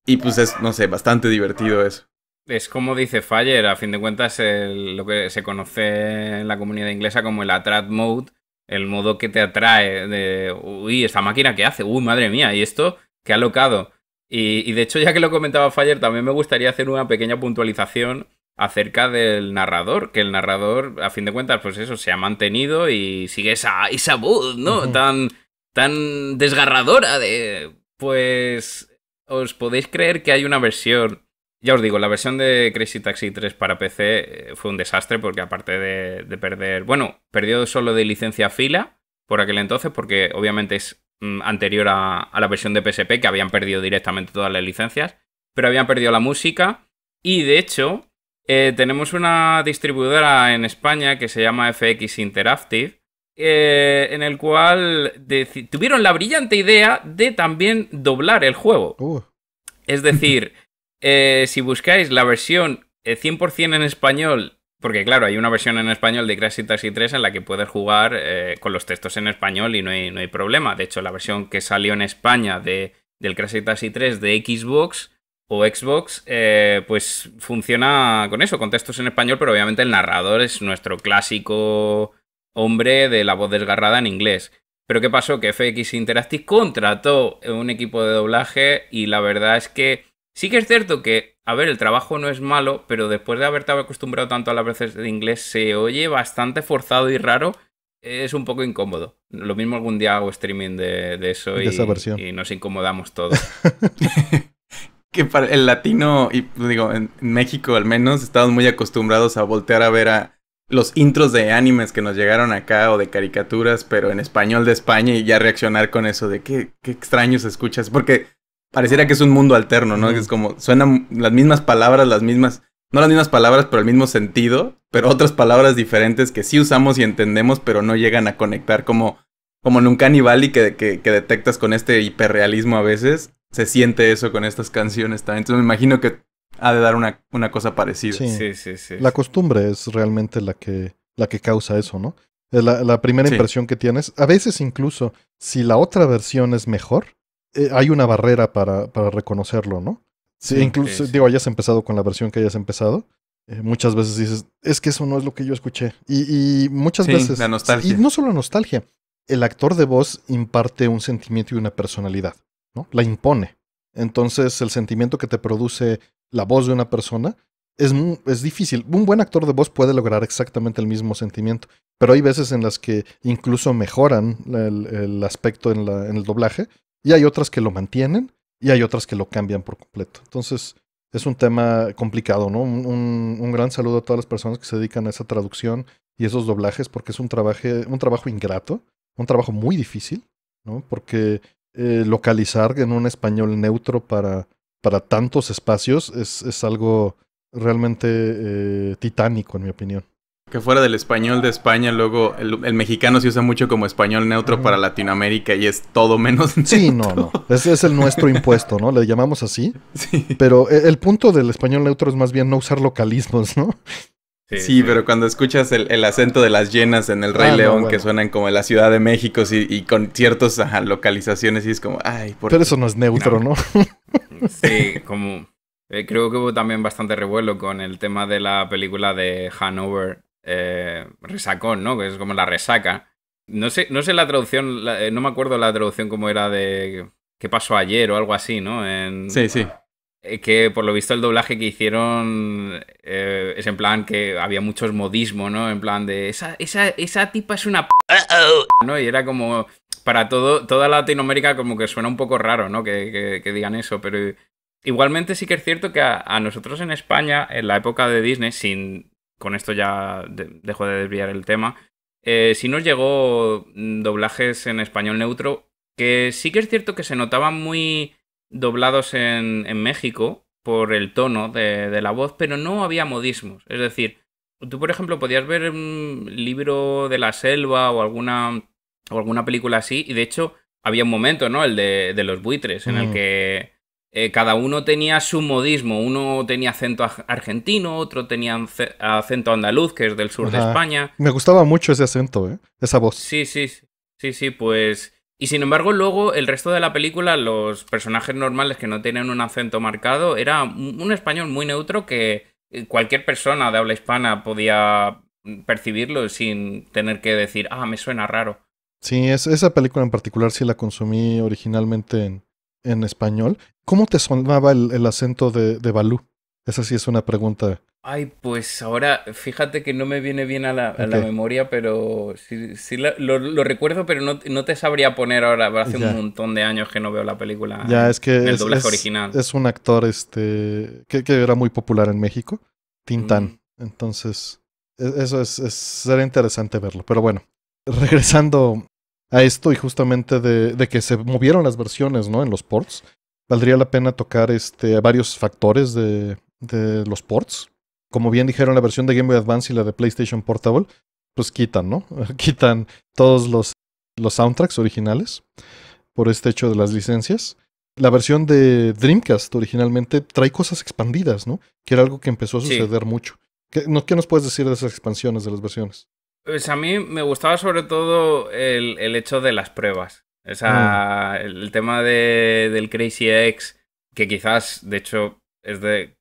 Y pues es, no sé, bastante divertido eso.
Es como dice Fire, a fin de cuentas, lo que se conoce en la comunidad inglesa como el Attract Mode, el modo que te atrae de, uy, esta máquina que hace, uy, madre mía, y esto, que alocado. Y, y de hecho, ya que lo comentaba Fire, también me gustaría hacer una pequeña puntualización acerca del narrador, que el narrador, a fin de cuentas, pues eso, se ha mantenido y sigue esa, esa voz, ¿no? Tan tan desgarradora de... Pues os podéis creer que hay una versión... Ya os digo, la versión de Crazy Taxi 3 para PC eh, fue un desastre porque aparte de, perder... Bueno, perdió solo de licencia fila por aquel entonces porque obviamente es mm, anterior a, la versión de PSP que habían perdido directamente todas las licencias, pero habían perdido la música y de hecho eh, tenemos una distribuidora en España que se llama FX Interactive eh, en el cual tuvieron la brillante idea de también doblar el juego. Es decir, eh, si buscáis la versión 100% eh, en español, porque claro, hay una versión en español de Crash Taxi 3 en la que puedes jugar con los textos en español y no hay, problema. De hecho, la versión que salió en España del Crash Taxi 3 de Xbox o Xbox, pues funciona con eso, con textos en español, pero obviamente el narrador es nuestro clásico hombre de la voz desgarrada en inglés. Pero ¿qué pasó? Que FX Interactive contrató un equipo de doblaje y la verdad es que sí que es cierto que, a ver, el trabajo no es malo, pero después de haberte acostumbrado tanto a las veces de inglés se oye bastante forzado y raro. Es un poco incómodo. Lo mismo algún día hago streaming de, eso y,
nos incomodamos todos. que para el latino, y digo, en México al menos, estamos muy acostumbrados a voltear a ver a, los intros de animes que nos llegaron acá o de caricaturas, pero en español de España y ya reaccionar con eso de qué, qué extraños escuchas, porque pareciera que es un mundo alterno, ¿no? Es como suenan las mismas palabras, las mismas, no las mismas palabras, pero el mismo sentido, pero otras palabras diferentes que sí usamos y entendemos, pero no llegan a conectar como, como en un y que, que, que detectas con este hiperrealismo a veces, se siente eso con estas canciones también. Entonces me imagino que ha de dar una, cosa parecida. Sí. sí. sí, La
costumbre es realmente la que, la que causa eso, ¿no? La, la primera impresión que tienes. A veces incluso, si la otra versión es mejor, eh, hay una barrera para, reconocerlo, ¿no? Sí, incluso, digo, hayas empezado con la versión que hayas empezado, eh, muchas veces dices, es que eso no es lo que yo escuché. Y, muchas veces... La Y no solo nostalgia. El actor de voz imparte un sentimiento y una personalidad, ¿no? La impone. Entonces, el sentimiento que te produce la voz de una persona, es, es, difícil. Un buen actor de voz puede lograr exactamente el mismo sentimiento, pero hay veces en las que incluso mejoran el, aspecto en, el doblaje y hay otras que lo mantienen y hay otras que lo cambian por completo. Entonces es un tema complicado, ¿no? Un, gran saludo a todas las personas que se dedican a esa traducción y esos doblajes porque es un, trabajo un trabajo ingrato, un trabajo muy difícil, ¿no? Porque eh, localizar en un español neutro para para tantos espacios es, algo realmente eh, titánico, en mi opinión.
Que fuera del español de España, luego el, mexicano se usa mucho como español neutro para Latinoamérica y es todo menos. Neutro.
Sí, no, no. Es, es el nuestro impuesto, ¿no? Le llamamos así. Sí. Pero e, el, punto del español neutro es más bien no usar localismos, ¿no?
Sí, pero cuando escuchas el, acento de las llenas en El Rey ah, León, que suenan como en la Ciudad de México y con ciertas localizaciones, y es como, ay, por Pero eso no
es neutro, ¿no? Sí,
como. Eh, creo que hubo también
bastante revuelo con el tema de la película de Hanover eh, Resacón, ¿no? Que es como la resaca. No sé, no sé la traducción, eh, no me acuerdo la traducción como era de qué pasó ayer o algo así, ¿no? En, sí, sí. Que por lo visto el doblaje que hicieron es en plan que había muchos modismo, ¿no? En plan de esa, esa, esa tipa es una ¿no? Y era como para todo, toda Latinoamérica como que suena un poco raro, ¿no? Que, digan eso, pero igualmente sí que es cierto que a, nosotros en España, en la época de Disney, sin, con esto ya dejo de desviar el tema, eh, sí nos llegó doblajes en español neutro, que sí que es cierto que se notaban muy doblados en, México por el tono de, de la voz, pero no había modismos, es decir... Tú, por ejemplo, podías ver un libro de la selva o alguna o alguna película así, y de hecho había un momento, ¿no? El de, los buitres, en el mm. que eh, cada uno tenía su modismo, uno tenía acento argentino, otro tenía acento andaluz, que es del sur de España.
Me gustaba mucho ese acento, ¿eh? Esa voz.
Sí, sí, sí, sí, pues... Y sin embargo, luego el resto de la película, los personajes normales que no tienen un acento marcado, era un español muy neutro que eh, cualquier persona de habla hispana podía mm, percibirlo sin tener que decir, ah, me suena raro.
Sí, es, esa película en particular sí la consumí originalmente en, español. ¿Cómo te sonaba el, acento de, de Balú? Esa sí es una pregunta.
Ay, pues ahora fíjate que no me viene bien a la, memoria, pero sí, sí lo, recuerdo, pero no, te sabría poner ahora. Hace un montón de años que no veo la película. Ya, es que el es, original.
Es un actor este que, era muy popular en México, Tintán. Entonces, e, eso es, es, será interesante verlo. Pero bueno, regresando a esto y justamente de, que se movieron las versiones, ¿no? En los ports. Valdría la pena tocar este, varios factores de, los ports. Como bien dijeron, la versión de Game Boy Advance y la de PlayStation Portable, pues quitan, ¿no? Quitan todos los, los soundtracks originales por este hecho de las licencias. La versión de Dreamcast originalmente trae cosas expandidas, ¿no? Que era algo que empezó a suceder mucho. ¿Qué, ¿Qué nos puedes decir de esas expansiones de las versiones?
Pues a mí me gustaba sobre todo el, hecho de las pruebas. O mm. el, tema de, del Crazy X, que quizás, de hecho, es de,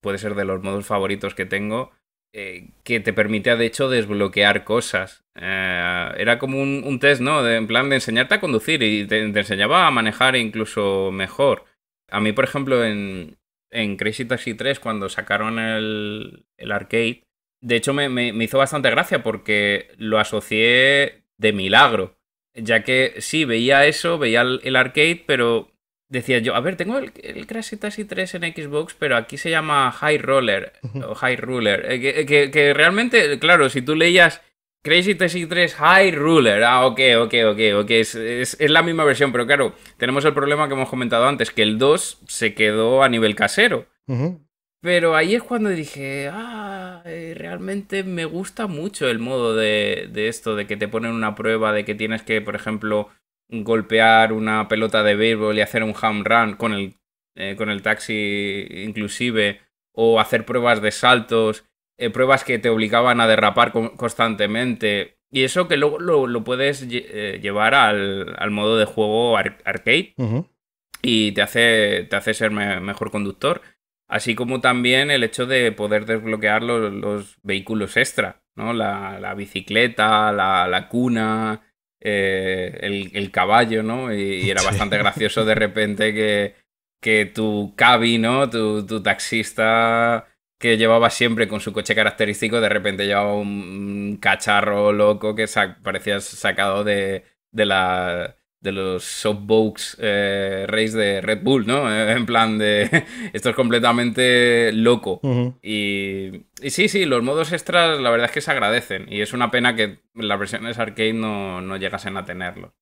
puede ser de los modos favoritos que tengo, eh, que te permitía, de hecho, desbloquear cosas. Eh, era como un, test, ¿no? en plan de enseñarte a conducir y te, enseñaba a manejar incluso mejor. A mí, por ejemplo, en, en Crazy Taxi 3, cuando sacaron el arcade, de hecho, me, hizo bastante gracia porque lo asocié de milagro. Ya que sí, veía eso, veía el, arcade, pero decía yo, a ver, tengo el, Crazy Crash Taxi 3 en Xbox, pero aquí se llama High Roller High Ruler. Eh, eh, que, realmente, claro, si tú leías Crazy Taxi 3 High Ruler, ah, ok, ok, ok, ok, es, la misma versión, pero claro, tenemos el problema que hemos comentado antes, que el 2 se quedó a nivel casero. Pero ahí es cuando dije, ah, eh, realmente me gusta mucho el modo de, de, esto, de que te ponen una prueba, de que tienes que, por ejemplo, golpear una pelota de béisbol y hacer un home run con el, eh, con el taxi inclusive, o hacer pruebas de saltos, eh, pruebas que te obligaban a derrapar constantemente. Y eso que luego lo, puedes llevar al, al, modo de juego arcade y te hace, te hace ser mejor conductor así como también el hecho de poder desbloquear los, vehículos extra, ¿no? La, bicicleta, la, cuna, eh, el, caballo, ¿no? Y, era bastante gracioso de repente que, tu cabi, ¿no? Tu, taxista que llevaba siempre con su coche característico, de repente llevaba un cacharro loco que parecía sacado de la de los softbox eh, race de Red Bull, ¿no? En plan de esto es completamente loco. y, sí, sí, los modos extras la verdad es que se agradecen y es una pena que las versiones arcade no, llegasen a tenerlo.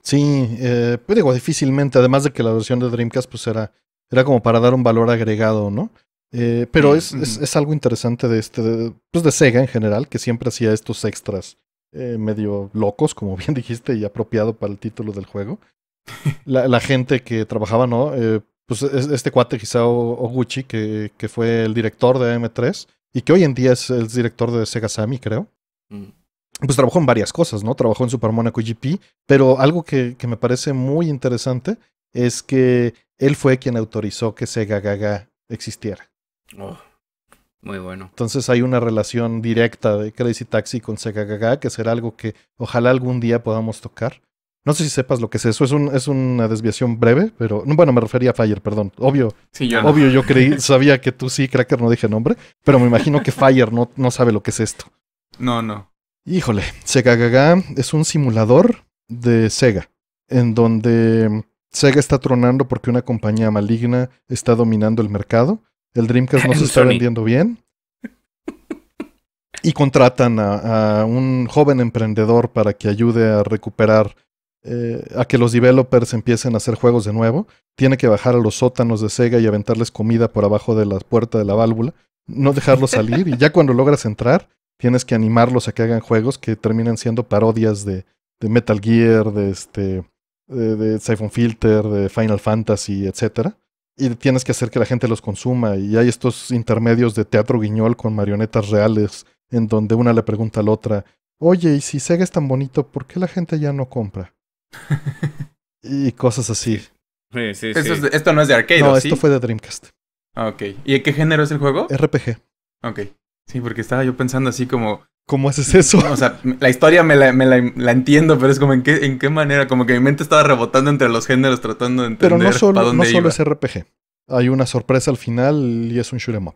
Sí, eh, pero pues digo, difícilmente, además de que la versión de Dreamcast pues era, era como para dar un valor agregado, ¿no? Eh, pero mm, mm. es, algo interesante de este, pues de Sega en general, que siempre hacía estos extras eh, medio locos, como bien dijiste, y apropiado para el título del juego. La, gente que trabajaba, ¿no? Eh, pues este cuate Hisao Oguchi, que, fue el director de M3 y que hoy en día es el director de Sega Sammy, creo. Mm. Pues trabajó en varias cosas, ¿no? Trabajó en Super Monaco GP, pero algo que, que me parece muy interesante es que él fue quien autorizó que Sega Gaga existiera. Oh. Muy bueno. Entonces hay una relación directa de Crazy Taxi con Sega Gaga que será algo que ojalá algún día podamos tocar. No sé si sepas lo que es eso, es, un, es una desviación breve, pero bueno, me refería a Fire, perdón. Obvio, yo obvio yo creí, sabía que tú sí, Cracker, no dije nombre, pero me imagino que Fire no, no sabe lo que es esto. No, no. Híjole, Sega Gaga es un simulador de Sega, en donde Sega está tronando porque una compañía maligna está dominando el mercado el Dreamcast no se está vendiendo bien. Y contratan a, un joven emprendedor para que ayude a recuperar, eh, a que los developers empiecen a hacer juegos de nuevo. Tiene que bajar a los sótanos de Sega y aventarles comida por abajo de la puerta de la válvula. No dejarlos salir. y ya cuando logras entrar, tienes que animarlos a que hagan juegos que terminan siendo parodias de, Metal Gear, de este de Siphon Filter, de Final Fantasy, etcétera y tienes que hacer que la gente los consuma. Y hay estos intermedios de teatro guiñol con marionetas reales, en donde una le pregunta a la otra, oye, y si Sega es tan bonito, ¿por qué la gente ya no compra? y cosas así.
Sí, sí, sí. Esto, no es de arcade, No, esto fue de Dreamcast. ok. ¿Y de qué género es el juego? RPG. Ok. Sí, porque estaba yo pensando así como, ¿Cómo haces mm, eso? O sea, la historia me, la, entiendo, pero es como ¿en qué, manera, como que mi mente estaba rebotando entre los géneros tratando de entender Pero no solo, Pero no es
RPG. Hay una sorpresa al final y es un shoot'em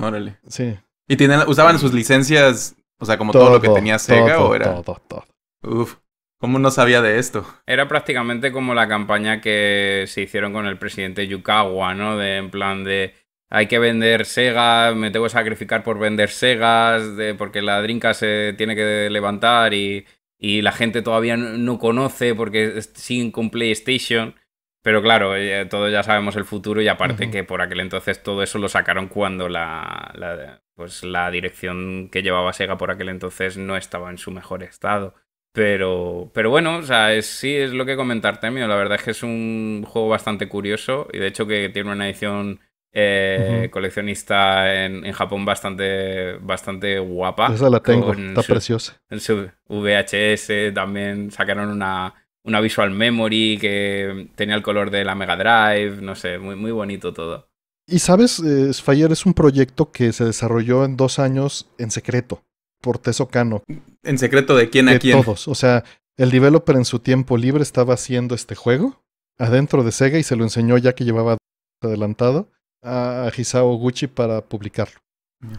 Órale. Sí. ¿Y usaban sus licencias, o sea, como todo, lo que tenía Sega o era? Todo, todo, todo. Uf. ¿Cómo no sabía de esto?
Era prácticamente como la campaña que se hicieron con el presidente Yukawa, ¿no? De, en plan de hay que vender Sega, me tengo que sacrificar por vender Segas, de, porque la drinka se tiene que levantar y, y la gente todavía no conoce porque siguen con PlayStation. Pero claro, todos ya sabemos el futuro y aparte que por aquel entonces todo eso lo sacaron cuando la, pues la dirección que llevaba Sega por aquel entonces no estaba en su mejor estado. Pero, pero bueno, o sea, sí es lo que comentarte, La verdad es que es un juego bastante curioso y de hecho que tiene una edición eh, coleccionista en, Japón bastante, bastante guapa. Esa la tengo, está preciosa. En su VHS también sacaron una, Visual Memory que tenía el color de la Mega Drive, no sé, muy, muy bonito todo.
Y sabes, Fire eh, es un proyecto que se desarrolló en dos años en secreto por Teso Cano. ¿En secreto de quién a de Todos. O sea, el developer en su tiempo libre estaba haciendo este juego adentro de Sega y se lo enseñó ya que llevaba adelantado a Hisao Gucci para publicarlo.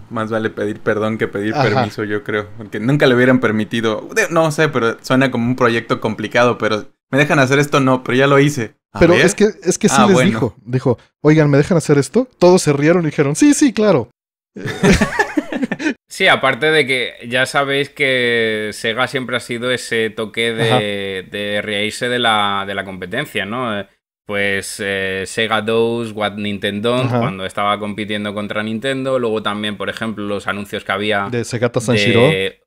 Más vale pedir perdón que pedir permiso, yo creo. Porque nunca le hubieran permitido. No sé, pero suena como un proyecto complicado, pero me dejan hacer esto, no, pero ya lo hice. pero es que, es que sí ah, les dijo.
Dijo, oigan, ¿me dejan hacer esto? Todos se rieron y dijeron, sí, sí, claro.
sí, aparte de que ya sabéis que Sega siempre ha sido ese toque de, de reírse de la, de la competencia, ¿no? pues eh, Sega 2, What Nintendo, cuando estaba compitiendo contra Nintendo. Luego también, por ejemplo, los anuncios que había. De Sega Sanshiro. Eh,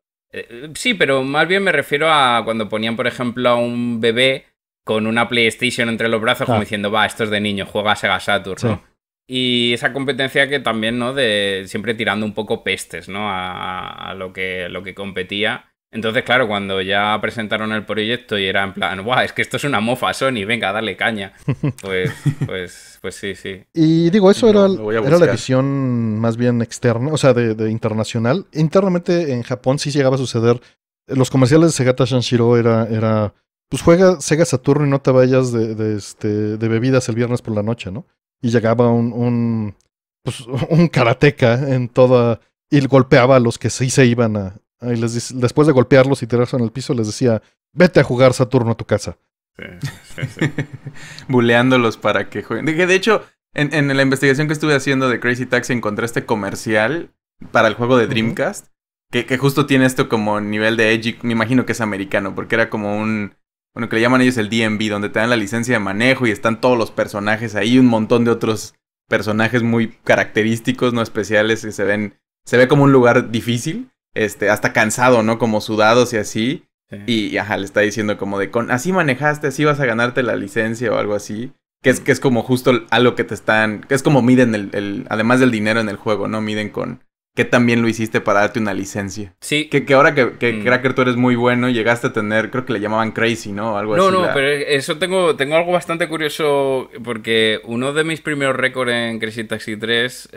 sí, pero más bien me refiero a cuando ponían, por ejemplo, a un bebé con una PlayStation entre los brazos, como ah. diciendo, va, esto es de niño, juega a Sega Saturn, Y esa competencia que también, ¿no? De siempre tirando un poco pestes, ¿no? A, a lo, que, lo que competía. Entonces, claro, cuando ya presentaron el proyecto y era en plan, guau, es que esto es una mofa Sony, venga, dale caña. Pues, pues, pues sí, sí. Y digo, eso era, la
visión más bien externa, o sea, de, internacional. Internamente en Japón sí llegaba a suceder. Los comerciales de Segata Shanshiro era, era pues juega Sega Saturno y no te vayas de, este, de bebidas el viernes por la noche, ¿no? Y llegaba un, un, pues, un karateca en toda... Y golpeaba a los que sí se iban a, les, después de golpearlos y tirarse en el piso, les decía, vete a jugar Saturno a tu casa.
Buleándolos para que jueguen. De, hecho, en, la investigación que estuve haciendo de Crazy Taxi encontré este comercial para el juego de Dreamcast, que, justo tiene esto como nivel de edgy, me imagino que es americano, porque era como un, bueno, que le llaman ellos el DMV, donde te dan la licencia de manejo y están todos los personajes ahí, un montón de otros personajes muy característicos, no especiales, que se ven, se ve como un lugar difícil este, hasta cansado, ¿no? Como sudados y así. Y, ajá, le está diciendo como de, con, así manejaste, así vas a ganarte la licencia o algo así. Que es, mm. que es como justo algo que te están, que es como miden el, además del dinero en el juego, ¿no? Miden con que también lo hiciste para darte una licencia. Sí. Que, ahora que, que mm. Cracker tú eres muy bueno, llegaste a tener, creo que le llamaban Crazy, ¿no? Algo no, así. No, no, pero
eso tengo, tengo algo bastante curioso porque uno de mis primeros récords en Crazy Taxi 3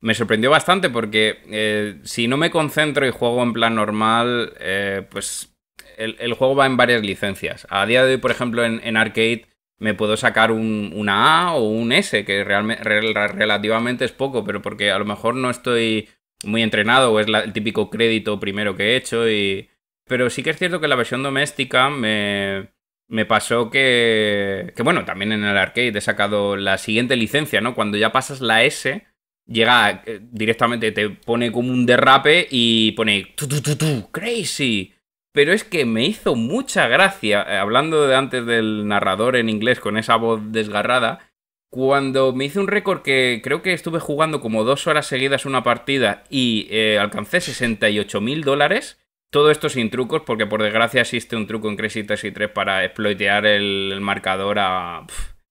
me sorprendió bastante porque eh, si no me concentro y juego en plan normal, eh, pues el, juego va en varias licencias. A día de hoy, por ejemplo, en, arcade me puedo sacar un, una A o un S, que realmente, relativamente es poco, pero porque a lo mejor no estoy muy entrenado o es el típico crédito primero que he hecho. Y... Pero sí que es cierto que la versión doméstica me, me pasó que, que, bueno, también en el arcade he sacado la siguiente licencia, ¿no? Cuando ya pasas la S llega eh, directamente, te pone como un derrape y pone tu, tu, tu, crazy. Pero es que me hizo mucha gracia, eh, hablando de antes del narrador en inglés con esa voz desgarrada, cuando me hice un récord que creo que estuve jugando como dos horas seguidas una partida y eh, alcancé 68 mil dólares. Todo esto sin trucos, porque por desgracia existe un truco en Crazy y 3 para exploitear el, marcador a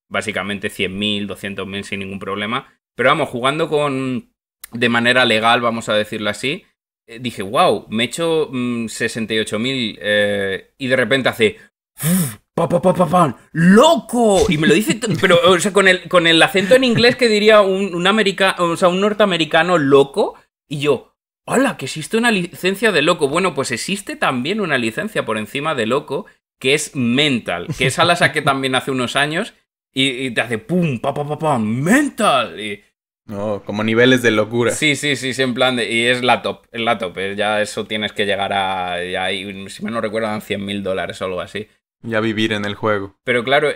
básicamente 100.000, 200.000 sin ningún problema pero vamos, jugando con de manera legal, vamos a decirlo así, eh, dije, wow, me he hecho 68.000 y de repente hace... Pa, ¡Loco! Y me lo dice, pero o sea, con, el, con el acento en inglés que diría un, un, o sea, un norteamericano loco. Y yo, ¡Hola! Que existe una licencia de loco. Bueno, pues existe también una licencia por encima de loco, que es mental, que esa la saqué también hace unos años y, te hace pum, pa, mental.
No, como niveles de locura. Sí,
sí, sí, sí, en plan de... Y es la top, es la top. Eh, ya eso tienes que llegar a... Ya, si me no recuerdan 100 mil dólares o algo así. Ya vivir en el juego. Pero claro,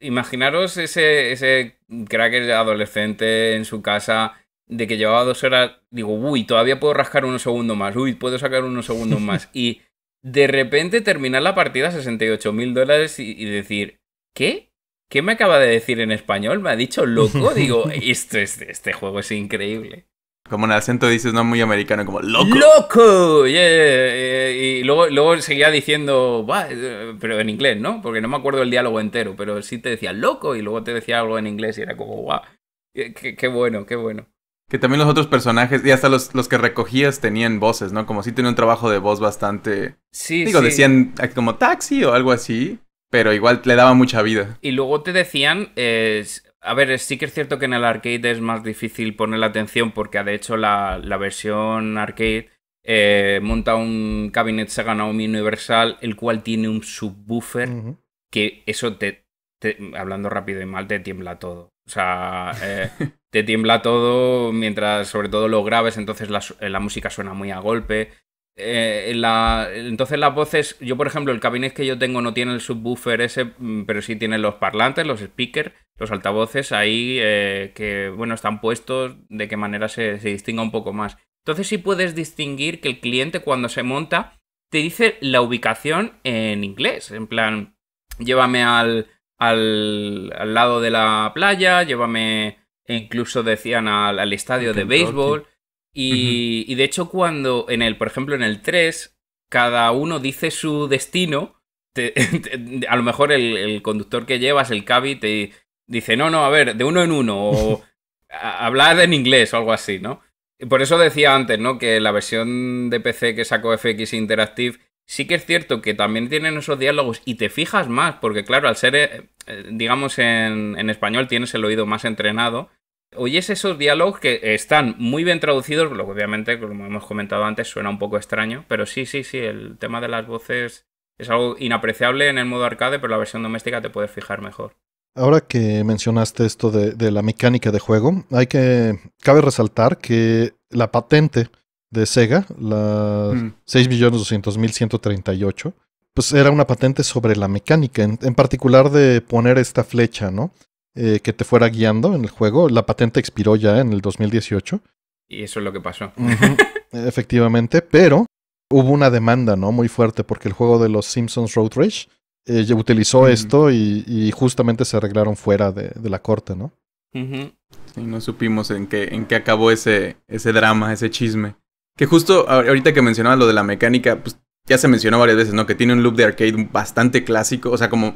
imaginaros ese, ese cracker adolescente en su casa de que llevaba dos horas, digo, uy, todavía puedo rascar unos segundos más, uy, puedo sacar unos segundos más. y de repente terminar la partida a 68 mil dólares y decir, ¿qué? ¿Qué me acaba de decir en español? Me ha dicho loco. Digo, este juego es increíble.
Como en acento dices, no muy americano, como loco.
¡Loco! Y luego, luego seguía diciendo, eh, pero en inglés, ¿no? Porque no me acuerdo el diálogo entero, pero sí te decía loco y luego te decía algo en inglés y era como, guau. Qué, bueno, qué bueno.
Que también los otros personajes, y hasta los, los que recogías tenían voces, ¿no? Como si tenían un trabajo de voz bastante. Sí, Digo, decían como taxi o algo así pero igual le daba mucha vida. Y
luego te decían, a ver, sí que es cierto que en el arcade es más difícil poner la atención porque de hecho la, versión arcade eh, monta un cabinet Sega Naomi Universal, el cual tiene un subwoofer que eso te, hablando rápido y mal, te tiembla todo. O sea, eh, te tiembla todo mientras, sobre todo, lo grabes, entonces la música suena muy a golpe. Eh, entonces las voces, yo por ejemplo, el cabinet que yo tengo no tiene el subwoofer ese, mm, pero sí tiene los parlantes, los speakers, los altavoces ahí eh, que, bueno, están puestos de qué manera se, distinga un poco más. Entonces sí puedes distinguir que el cliente cuando se monta te dice la ubicación en inglés, en plan, llévame al, al, lado de la playa, llévame, incluso decían al estadio de béisbol. Y, de hecho, cuando en el, por ejemplo, en el 3, cada uno dice su destino. a lo mejor el, conductor que llevas, el cabi, te dice, no, no, a ver, de uno en uno, o hablar en inglés o algo así, ¿no? Por eso decía antes, ¿no? Que la versión de PC que sacó FX Interactive sí que es cierto que también tienen esos diálogos y te fijas más, porque claro, al ser, eh, eh, digamos, en, en español tienes el oído más entrenado oyes esos diálogos que están muy bien traducidos, lo que obviamente, como hemos comentado antes, suena un poco extraño, pero sí, sí, sí, el tema de las voces es algo inapreciable en el modo arcade, pero la versión doméstica te puedes fijar mejor.
Ahora que mencionaste esto de, la mecánica de juego, hay que cabe resaltar que la patente de Sega, la 6.200.138, mm. pues era una patente sobre la mecánica, en, particular de poner esta flecha, ¿no? Eh, que te fuera guiando en el juego. La patente expiró ya en el 2018.
Y eso es lo que pasó.
efectivamente, pero hubo una demanda, ¿no? Muy fuerte porque el juego de los Simpsons Road Rage eh, utilizó esto y, justamente se arreglaron fuera de, la corte, ¿no?
Y no supimos en qué, en qué acabó ese, ese drama, ese chisme. Que justo ahorita que mencionaba lo de la mecánica, pues ya se mencionó varias veces, ¿no? Que tiene un loop de arcade bastante clásico, o sea, como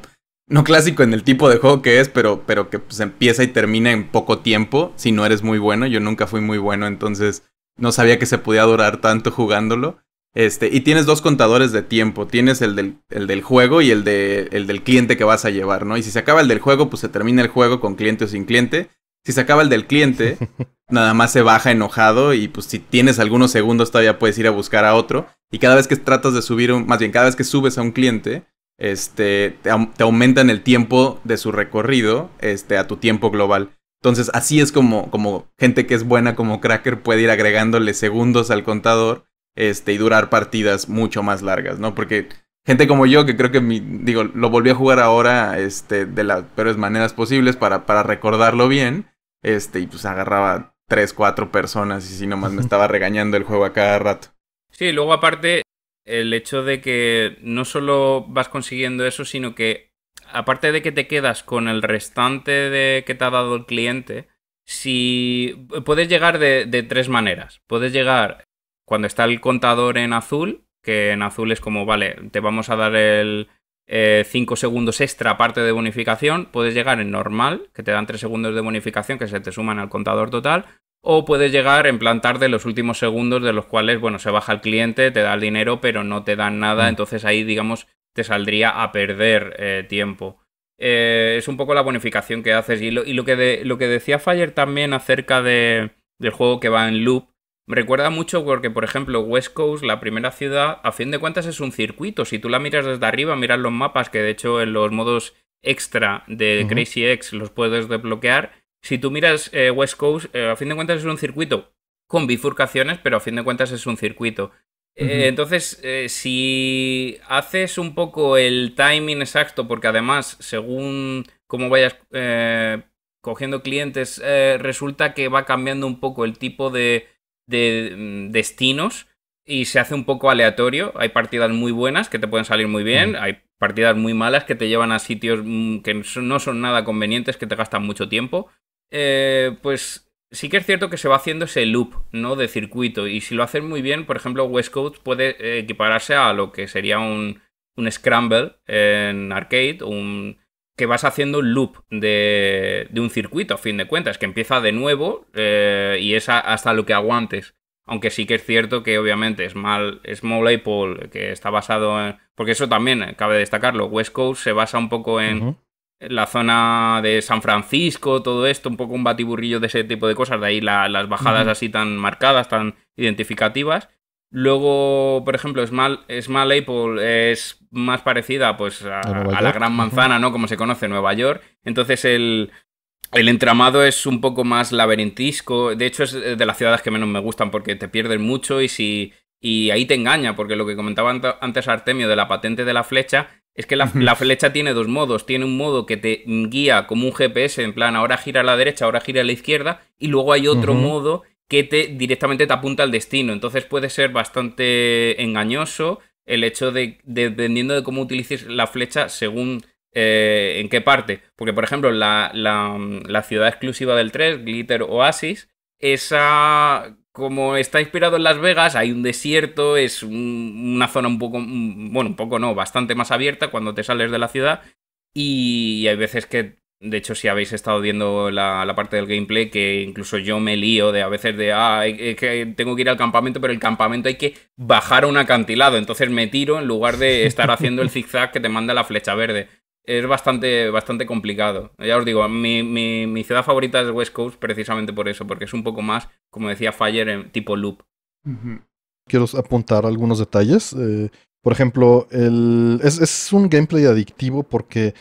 no clásico en el tipo de juego que es, pero, pero que pues, empieza y termina en poco tiempo, si no eres muy bueno. Yo nunca fui muy bueno, entonces no sabía que se podía durar tanto jugándolo. Este, y tienes dos contadores de tiempo. Tienes el del, juego y el, de, el del cliente que vas a llevar, ¿no? Y si se acaba el del juego, pues se termina el juego con cliente o sin cliente. Si se acaba el del cliente, nada más se baja enojado y pues si tienes algunos segundos todavía puedes ir a buscar a otro. Y cada vez que tratas de subir, un, más bien cada vez que subes a un cliente, este, te, aumentan el tiempo de su recorrido este, a tu tiempo global. Entonces, así es como, como gente que es buena como cracker puede ir agregándole segundos al contador este, y durar partidas mucho más largas, ¿no? Porque gente como yo, que creo que mi, digo, lo volví a jugar ahora este, de las peores maneras posibles para, para recordarlo bien, este, y pues agarraba tres, cuatro personas y si nomás me estaba regañando el juego a cada rato.
Sí, luego aparte el hecho de que no solo vas consiguiendo eso, sino que aparte de que te quedas con el restante de que te ha dado el cliente, si puedes llegar de, tres maneras. Puedes llegar cuando está el contador en azul, que en azul es como, vale, te vamos a dar el 5 eh, segundos extra aparte de bonificación, puedes llegar en normal, que te dan 3 segundos de bonificación que se te suman al contador total, o puedes llegar en plan tarde los últimos segundos de los cuales, bueno, se baja el cliente, te da el dinero, pero no te dan nada, mm. entonces ahí, digamos, te saldría a perder eh, tiempo. Eh, es un poco la bonificación que haces. Y lo, que, lo que decía Fire también acerca del juego que va en loop, me recuerda mucho porque, por ejemplo, West Coast, la primera ciudad, a fin de cuentas es un circuito. Si tú la miras desde arriba, miras los mapas, que de hecho en los modos extra de Crazy X los puedes desbloquear, si tú miras eh, West Coast, eh, a fin de cuentas es un circuito con bifurcaciones, pero a fin de cuentas es un circuito. Eh, entonces, si haces un poco el timing exacto, porque además, según cómo vayas cogiendo clientes, resulta que va cambiando un poco el tipo de, de mm, destinos y se hace un poco aleatorio. Hay partidas muy buenas que te pueden salir muy bien, hay partidas muy malas que te llevan a sitios mm, que no son nada convenientes, que te gastan mucho tiempo. Eh, pues sí que es cierto que se va haciendo ese loop, ¿no? De circuito. Y si lo hacen muy bien, por ejemplo, West Coast puede equipararse a lo que sería un, un scramble en arcade, un que vas haciendo un loop de, de un circuito, a fin de cuentas, que empieza de nuevo eh, y es hasta lo que aguantes. Aunque sí que es cierto que obviamente es Small, Apple, que está basado en... Porque eso también, eh, cabe destacarlo, West Coast se basa un poco en la zona de San Francisco, todo esto, un poco un batiburrillo de ese tipo de cosas, de ahí las bajadas así tan marcadas, tan identificativas. Luego, por ejemplo, Small, Apple es más parecida pues a, la Gran Manzana, ¿no? Como se conoce en Nueva York. Entonces el, entramado es un poco más laberintisco. De hecho, es de las ciudades que menos me gustan porque te pierden mucho y si. Y ahí te engaña, porque lo que comentaba antes Artemio de la patente de la flecha es que la, flecha tiene dos modos. Tiene un modo que te guía como un GPS, en plan, ahora gira a la derecha, ahora gira a la izquierda, y luego hay otro modo que te directamente te apunta al destino. Entonces puede ser bastante engañoso el hecho de, dependiendo de cómo utilices la flecha, según eh, en qué parte. Porque, por ejemplo, la, la ciudad exclusiva del 3, Glitter Oasis, esa como está inspirado en Las Vegas, hay un desierto, es una zona un poco, mm, bueno, un poco no, bastante más abierta cuando te sales de la ciudad. Y hay veces que, de hecho, si habéis estado viendo la, la parte del gameplay, que incluso yo me lío de a veces de, ah, es que tengo que ir al campamento, pero el campamento hay que bajar a un acantilado. Entonces me tiro en lugar de estar haciendo el zigzag que te manda la flecha verde es bastante, bastante complicado. Ya os digo, mi, mi, mi, ciudad favorita es West Coast precisamente por eso, porque es un poco más, como decía Fire, en tipo loop.
Quiero apuntar algunos detalles. Eh, por ejemplo, es, un gameplay adictivo porque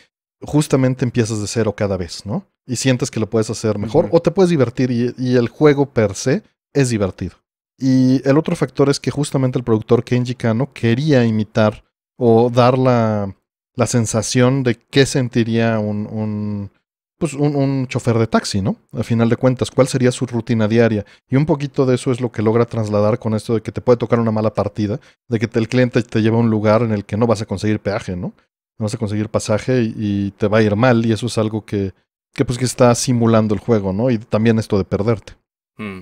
justamente empiezas de cero cada vez, ¿no? Y sientes que lo puedes hacer mejor o te puedes divertir y, y el juego per se es divertido. Y el otro factor es que justamente el productor Kenji Kano quería imitar o dar la la sensación de qué sentiría un, un pues un, chofer de taxi, ¿no? Al final de cuentas, ¿cuál sería su rutina diaria? Y un poquito de eso es lo que logra trasladar con esto de que te puede tocar una mala partida, de que el cliente te lleva a un lugar en el que no vas a conseguir peaje, ¿no? No vas a conseguir pasaje y, te va a ir mal y eso es algo que, que pues que está simulando el juego, ¿no? Y también esto de perderte.
Mm.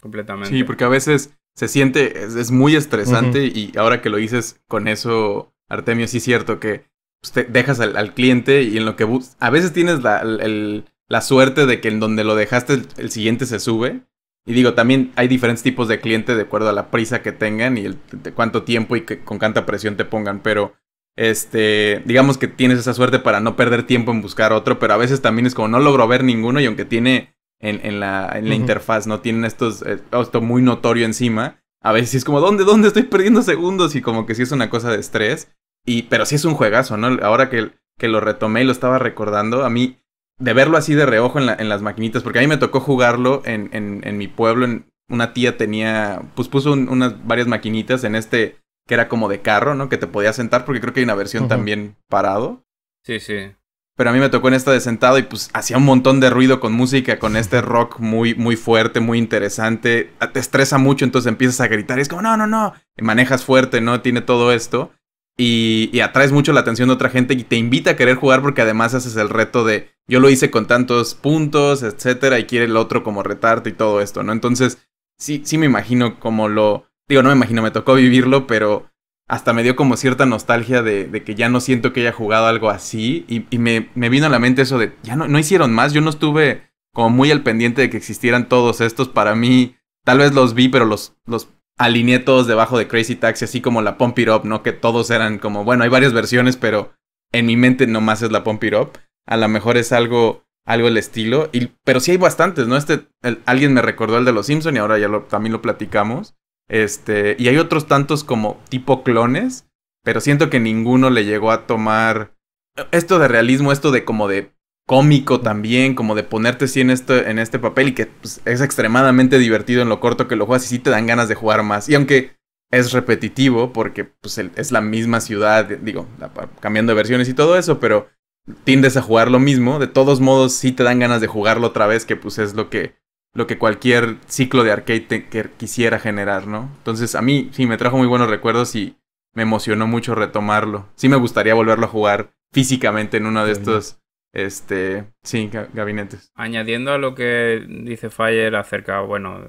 Completamente. Sí, porque a veces se siente, es, muy estresante y ahora que lo dices con eso Artemio, sí es cierto que pues, dejas al, cliente y en lo que... Bus a veces tienes la, suerte de que en donde lo dejaste el, siguiente se sube. Y digo, también hay diferentes tipos de cliente de acuerdo a la prisa que tengan y el, de cuánto tiempo y con cuánta presión te pongan, pero... Este, digamos que tienes esa suerte para no perder tiempo en buscar otro, pero a veces también es como no logro ver ninguno y aunque tiene en, en, la, interfaz, ¿no? Tienen estos, eh, esto muy notorio encima. A veces es como, ¿dónde, dónde estoy perdiendo segundos? Y como que si es una cosa de estrés. Y, pero sí es un juegazo, ¿no? Ahora que, que lo retomé y lo estaba recordando, a mí, de verlo así de reojo en, las maquinitas, porque a mí me tocó jugarlo en, en, mi pueblo, una tía tenía, pues puso unas varias maquinitas en este que era como de carro, ¿no? Que te podías sentar, porque creo que hay una versión también parado. Sí, sí. Pero a mí me tocó en esta de sentado y pues hacía un montón de ruido con música, con este rock muy, muy fuerte, muy interesante. Te estresa mucho, entonces empiezas a gritar y es como, no, no, no. manejas fuerte, ¿no? Tiene todo esto y, atraes mucho la atención de otra gente y te invita a querer jugar porque además haces el reto de yo lo hice con tantos puntos, etcétera, y quiere el otro como retarte y todo esto, ¿no? Entonces, sí, sí me imagino como lo. Digo, no me imagino, me tocó vivirlo, pero hasta me dio como cierta nostalgia de, que ya no siento que haya jugado algo así. Y, me, vino a la mente eso de ya no, no hicieron más, yo no estuve como muy al pendiente de que existieran todos estos. Para mí, tal vez los vi, pero los, los alineé todos debajo de Crazy Taxi, así como la Pump It Up, ¿no? Que todos eran como, bueno, hay varias versiones, pero en mi mente nomás es la Pump It Up. A lo mejor es algo, algo el estilo. pero sí hay bastantes, ¿no? Este, alguien me recordó el de los Simpson y ahora ya lo, también lo platicamos. Este, y hay otros tantos como tipo clones, pero siento que ninguno le llegó a tomar eh, esto de realismo, esto de como de cómico también, como de ponerte así en este, en este papel y que pues, es extremadamente divertido en lo corto que lo juegas y sí te dan ganas de jugar más. Y aunque es repetitivo, porque pues, es la misma ciudad, digo, cambiando de versiones y todo eso, pero tiendes a jugar lo mismo, de todos modos sí te dan ganas de jugarlo otra vez, que pues es lo que, lo que cualquier ciclo de arcade quisiera generar, ¿no? Entonces a mí sí me trajo muy buenos recuerdos y me emocionó mucho retomarlo. Sí me gustaría volverlo a jugar físicamente en uno de estos este, sí, gabinetes.
Añadiendo a lo que dice Fire acerca, bueno,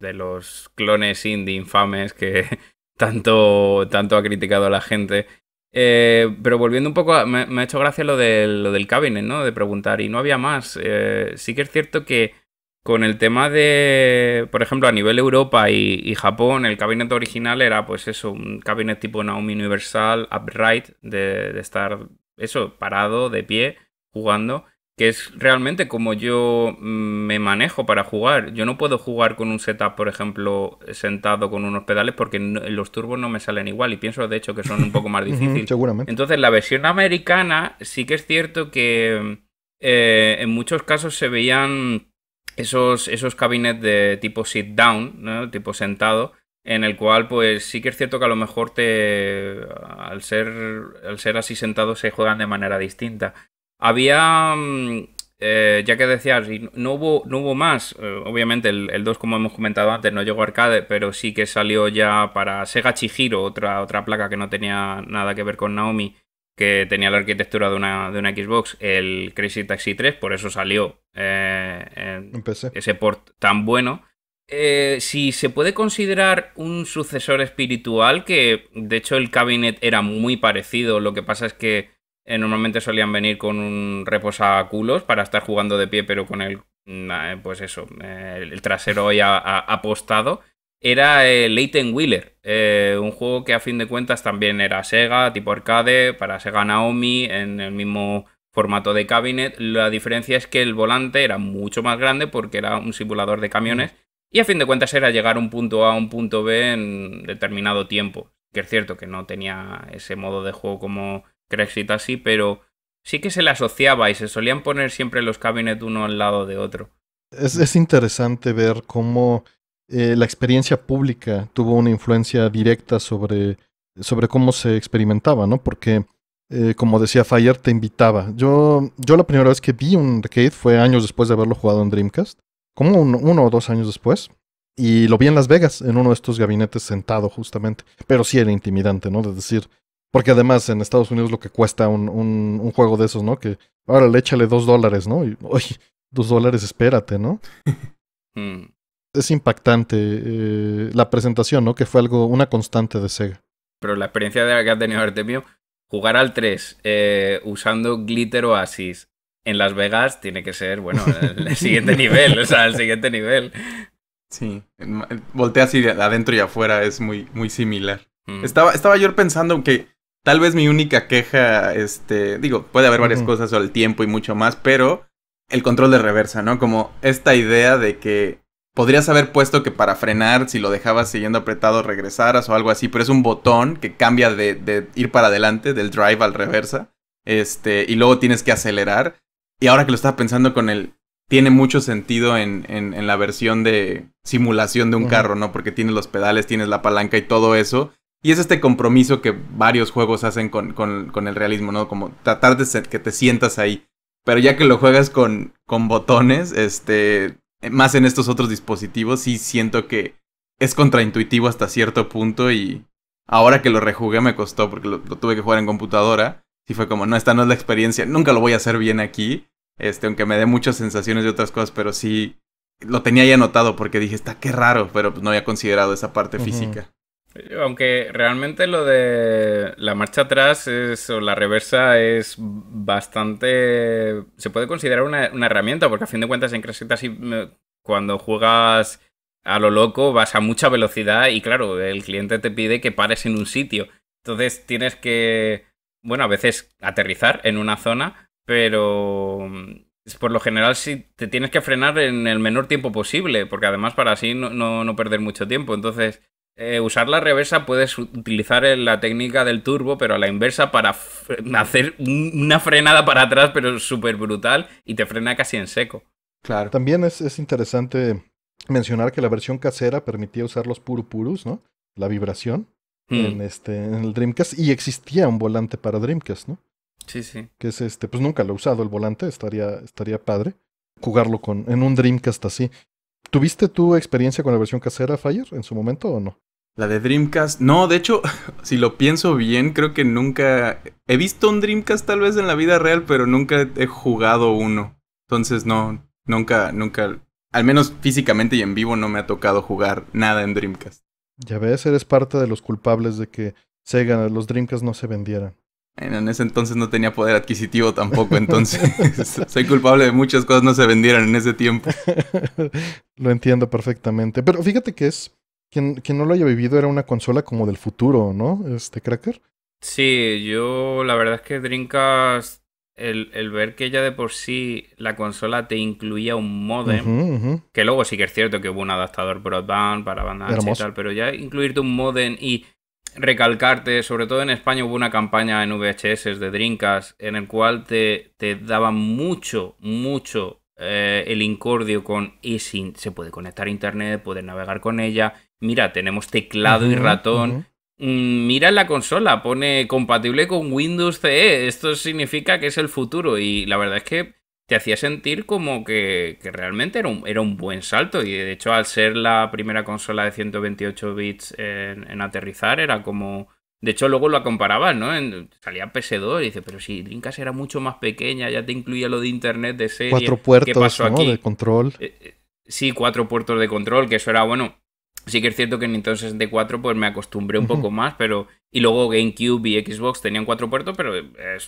de, los clones indie infames que tanto, tanto ha criticado a la gente, eh, pero volviendo un poco, me, ha hecho gracia lo del, lo del cabinet, ¿no? De preguntar, y no había más. Eh, sí que es cierto que con el tema de, por ejemplo, a nivel Europa y, Japón, el cabinet original era, pues eso, un cabinet tipo Naomi Universal, upright, de, de estar, eso, parado, de pie jugando, que es realmente como yo mm, me manejo para jugar. Yo no puedo jugar con un setup, por ejemplo, sentado con unos pedales porque los turbos no me salen igual y pienso de hecho que son un poco más difíciles. Entonces, la versión americana sí que es cierto que eh, en muchos casos se veían esos, esos cabinets de tipo sit down, ¿no? tipo sentado, en el cual pues sí que es cierto que a lo mejor te al ser al ser así sentado se juegan de manera distinta había, mm, eh, ya que decías, no hubo, no hubo más. Eh, obviamente el, 2, como hemos comentado antes, no llegó a arcade, pero sí que salió ya para Sega Chihiro, otra, otra placa que no tenía nada que ver con Naomi, que tenía la arquitectura de una, de una Xbox, el Crazy Taxi 3, por eso salió eh, ese port tan bueno. si se puede considerar un sucesor espiritual, que de hecho el cabinet era muy parecido, lo que pasa es que eh, normalmente solían venir con un reposaculos para estar jugando de pie, pero con el, mm, ah, eh, pues eso, eh, el trasero ya apostado. Era eh, Leighton Wheeler, un juego que a fin de cuentas también era Sega, tipo arcade, para Sega Naomi, en el mismo formato de cabinet. La diferencia es que el volante era mucho más grande porque era un simulador de camiones y a fin de cuentas era llegar un punto A a un punto B en determinado tiempo. Que es cierto que no tenía ese modo de juego como Crexit así, pero sí que se le asociaba y se solían poner siempre los cabinets uno al lado de otro.
Es, interesante ver cómo eh, la experiencia pública tuvo una influencia directa sobre, sobre cómo se experimentaba, ¿no? Porque, eh, como decía Fire, te invitaba. Yo, yo la primera vez que vi un arcade fue años después de haberlo jugado en Dreamcast, como uno o dos años después. Y lo vi en Las Vegas, en uno de estos gabinetes sentado justamente. Pero sí era intimidante, ¿no? De decir, porque además en Estados Unidos lo que cuesta un, juego de esos, ¿no? Que ahora le échale dos dólares, ¿no? Y, oye, dos dólares, espérate, ¿no? Hmm. Es impactante eh, la presentación, ¿no? Que fue algo, una constante de Sega.
Pero la experiencia de que ha tenido Artemio, jugar al 3 eh, usando Glitter Oasis en Las
Vegas tiene que ser, bueno, el, siguiente nivel, o sea, el siguiente nivel. Sí, voltea así de adentro y afuera es muy, muy similar. Hmm. Estaba, estaba yo pensando que Tal vez mi única queja, este, digo, puede haber varias cosas o el tiempo y mucho más, pero el control de reversa, ¿no? Como esta idea de que podrías haber puesto que para frenar, si lo dejabas siguiendo apretado, regresaras o algo así, pero es un botón que cambia de, ir para adelante, del drive al reversa, este, y luego tienes que acelerar. Y ahora que lo estaba pensando con el, tiene mucho sentido en, la versión de simulación de un carro, ¿no? Porque tienes los pedales, tienes la palanca y todo eso. Y es este compromiso que varios juegos hacen con, con, con el realismo, ¿no? Como tratar de que te sientas ahí. Pero ya que lo juegas con, con botones, este, más en estos otros dispositivos, sí siento que es contraintuitivo hasta cierto punto y ahora que lo rejugué me costó porque lo, tuve que jugar en computadora. Y fue como, no, esta no es la experiencia, nunca lo voy a hacer bien aquí. Este, aunque me dé muchas sensaciones de otras cosas, pero sí lo tenía ya anotado porque dije, está qué raro, pero pues no había considerado esa parte física.
Aunque realmente lo de la marcha atrás o la reversa es bastante... Se puede considerar una, herramienta, porque a fin de cuentas en Crash y cuando juegas a lo loco vas a mucha velocidad y claro, el cliente te pide que pares en un sitio. Entonces tienes que, bueno, a veces aterrizar en una zona, pero mm, por lo general sí te tienes que frenar en el menor tiempo posible, porque además para así no perder mucho tiempo. Entonces eh, usar la reversa puedes utilizar la técnica del turbo, pero a la inversa para hacer una frenada para atrás, pero súper brutal, y te frena casi en seco.
Claro. También es, interesante mencionar que la versión casera permitía usar los purupurus, ¿no? La vibración mm. en, este, el Dreamcast, y existía un volante para Dreamcast, ¿no? Sí, sí. Que es este, pues nunca lo he usado el volante, estaría, estaría padre jugarlo con, en un Dreamcast así. ¿Tuviste tu experiencia con la versión casera, Fire, en su momento o no?
La de Dreamcast. No, de hecho, si lo pienso bien, creo que nunca. He visto un Dreamcast tal vez en la vida real, pero nunca he jugado uno. Entonces, no, nunca, nunca. Al menos físicamente y en vivo no me ha tocado jugar nada en Dreamcast.
Ya ves, eres parte de los culpables de que Sega, los Dreamcast no se vendieran.
En ese entonces no tenía poder adquisitivo tampoco, entonces soy culpable de muchas cosas no se vendieran en ese tiempo.
Lo entiendo perfectamente, pero fíjate que es quien, no lo haya vivido era una consola como del futuro, ¿no? Este cracker.
Sí, yo la verdad es que Dreamcast, el, ver que ya de por sí la consola te incluía un modem, que luego sí que es cierto que hubo un adaptador broadband para banda ancha y tal, pero ya incluirte un modem y recalcarte, sobre todo en España hubo una campaña en VHS de Dreamcast en el cual te, te daban mucho, mucho eh, el incordio con sin se puede conectar a internet, puedes navegar con ella, mira, tenemos teclado y ratón. Mm, mira la consola, pone compatible con Windows CE. Esto significa que es el futuro. Y la verdad es que te hacía sentir como que, realmente era un, era un, buen salto. Y de hecho, al ser la primera consola de 128 bits en, aterrizar, era como. De hecho, luego lo comparaban, ¿no? salía PS2 y dice, pero si Dreamcast era mucho más pequeña, ya te incluía lo de internet de serie. Cuatro puertos, De control. Eh, eh, sí, cuatro puertos de control, que eso era, bueno, Sí que es cierto que en Nintendo 64 pues me acostumbré un poco más, pero... Y luego GameCube y Xbox tenían cuatro puertos, pero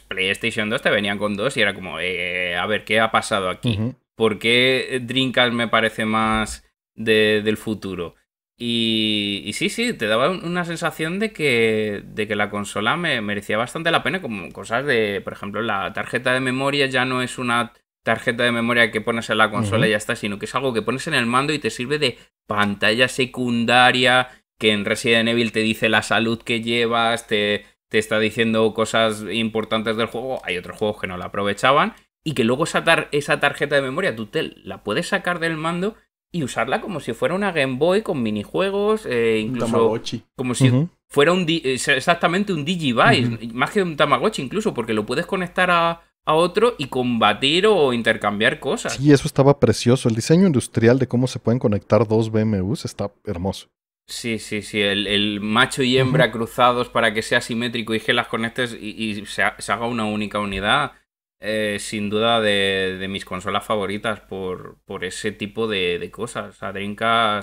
PlayStation 2 te venían con dos y era como, eh, eh, a ver, ¿qué ha pasado aquí? ¿Por qué Dreamcast me parece más del futuro? Y, sí, sí, te daba una sensación de que, de que la consola me merecía bastante la pena, como cosas de, por ejemplo, la tarjeta de memoria ya no es una tarjeta de memoria que pones en la consola y ya está, sino que es algo que pones en el mando y te sirve de pantalla secundaria, que en Resident Evil te dice la salud que llevas, te, te está diciendo cosas importantes del juego. Hay otros juegos que no la aprovechaban. Y que luego esa, esa tarjeta de memoria tú te la puedes sacar del mando y usarla como si fuera una Game Boy con minijuegos, eh, incluso Tamagotchi. como si fuera un exactamente un Digivice, más que un Tamagotchi incluso, porque lo puedes conectar a, a otro y combatir o intercambiar cosas.
Sí, eso estaba precioso. El diseño industrial de cómo se pueden conectar dos BMWs está hermoso.
Sí, sí, sí. El, macho y hembra cruzados para que sea simétrico y que las conectes y, se, haga una única unidad. Eh, sin duda de, mis consolas favoritas por, por ese tipo de, cosas. O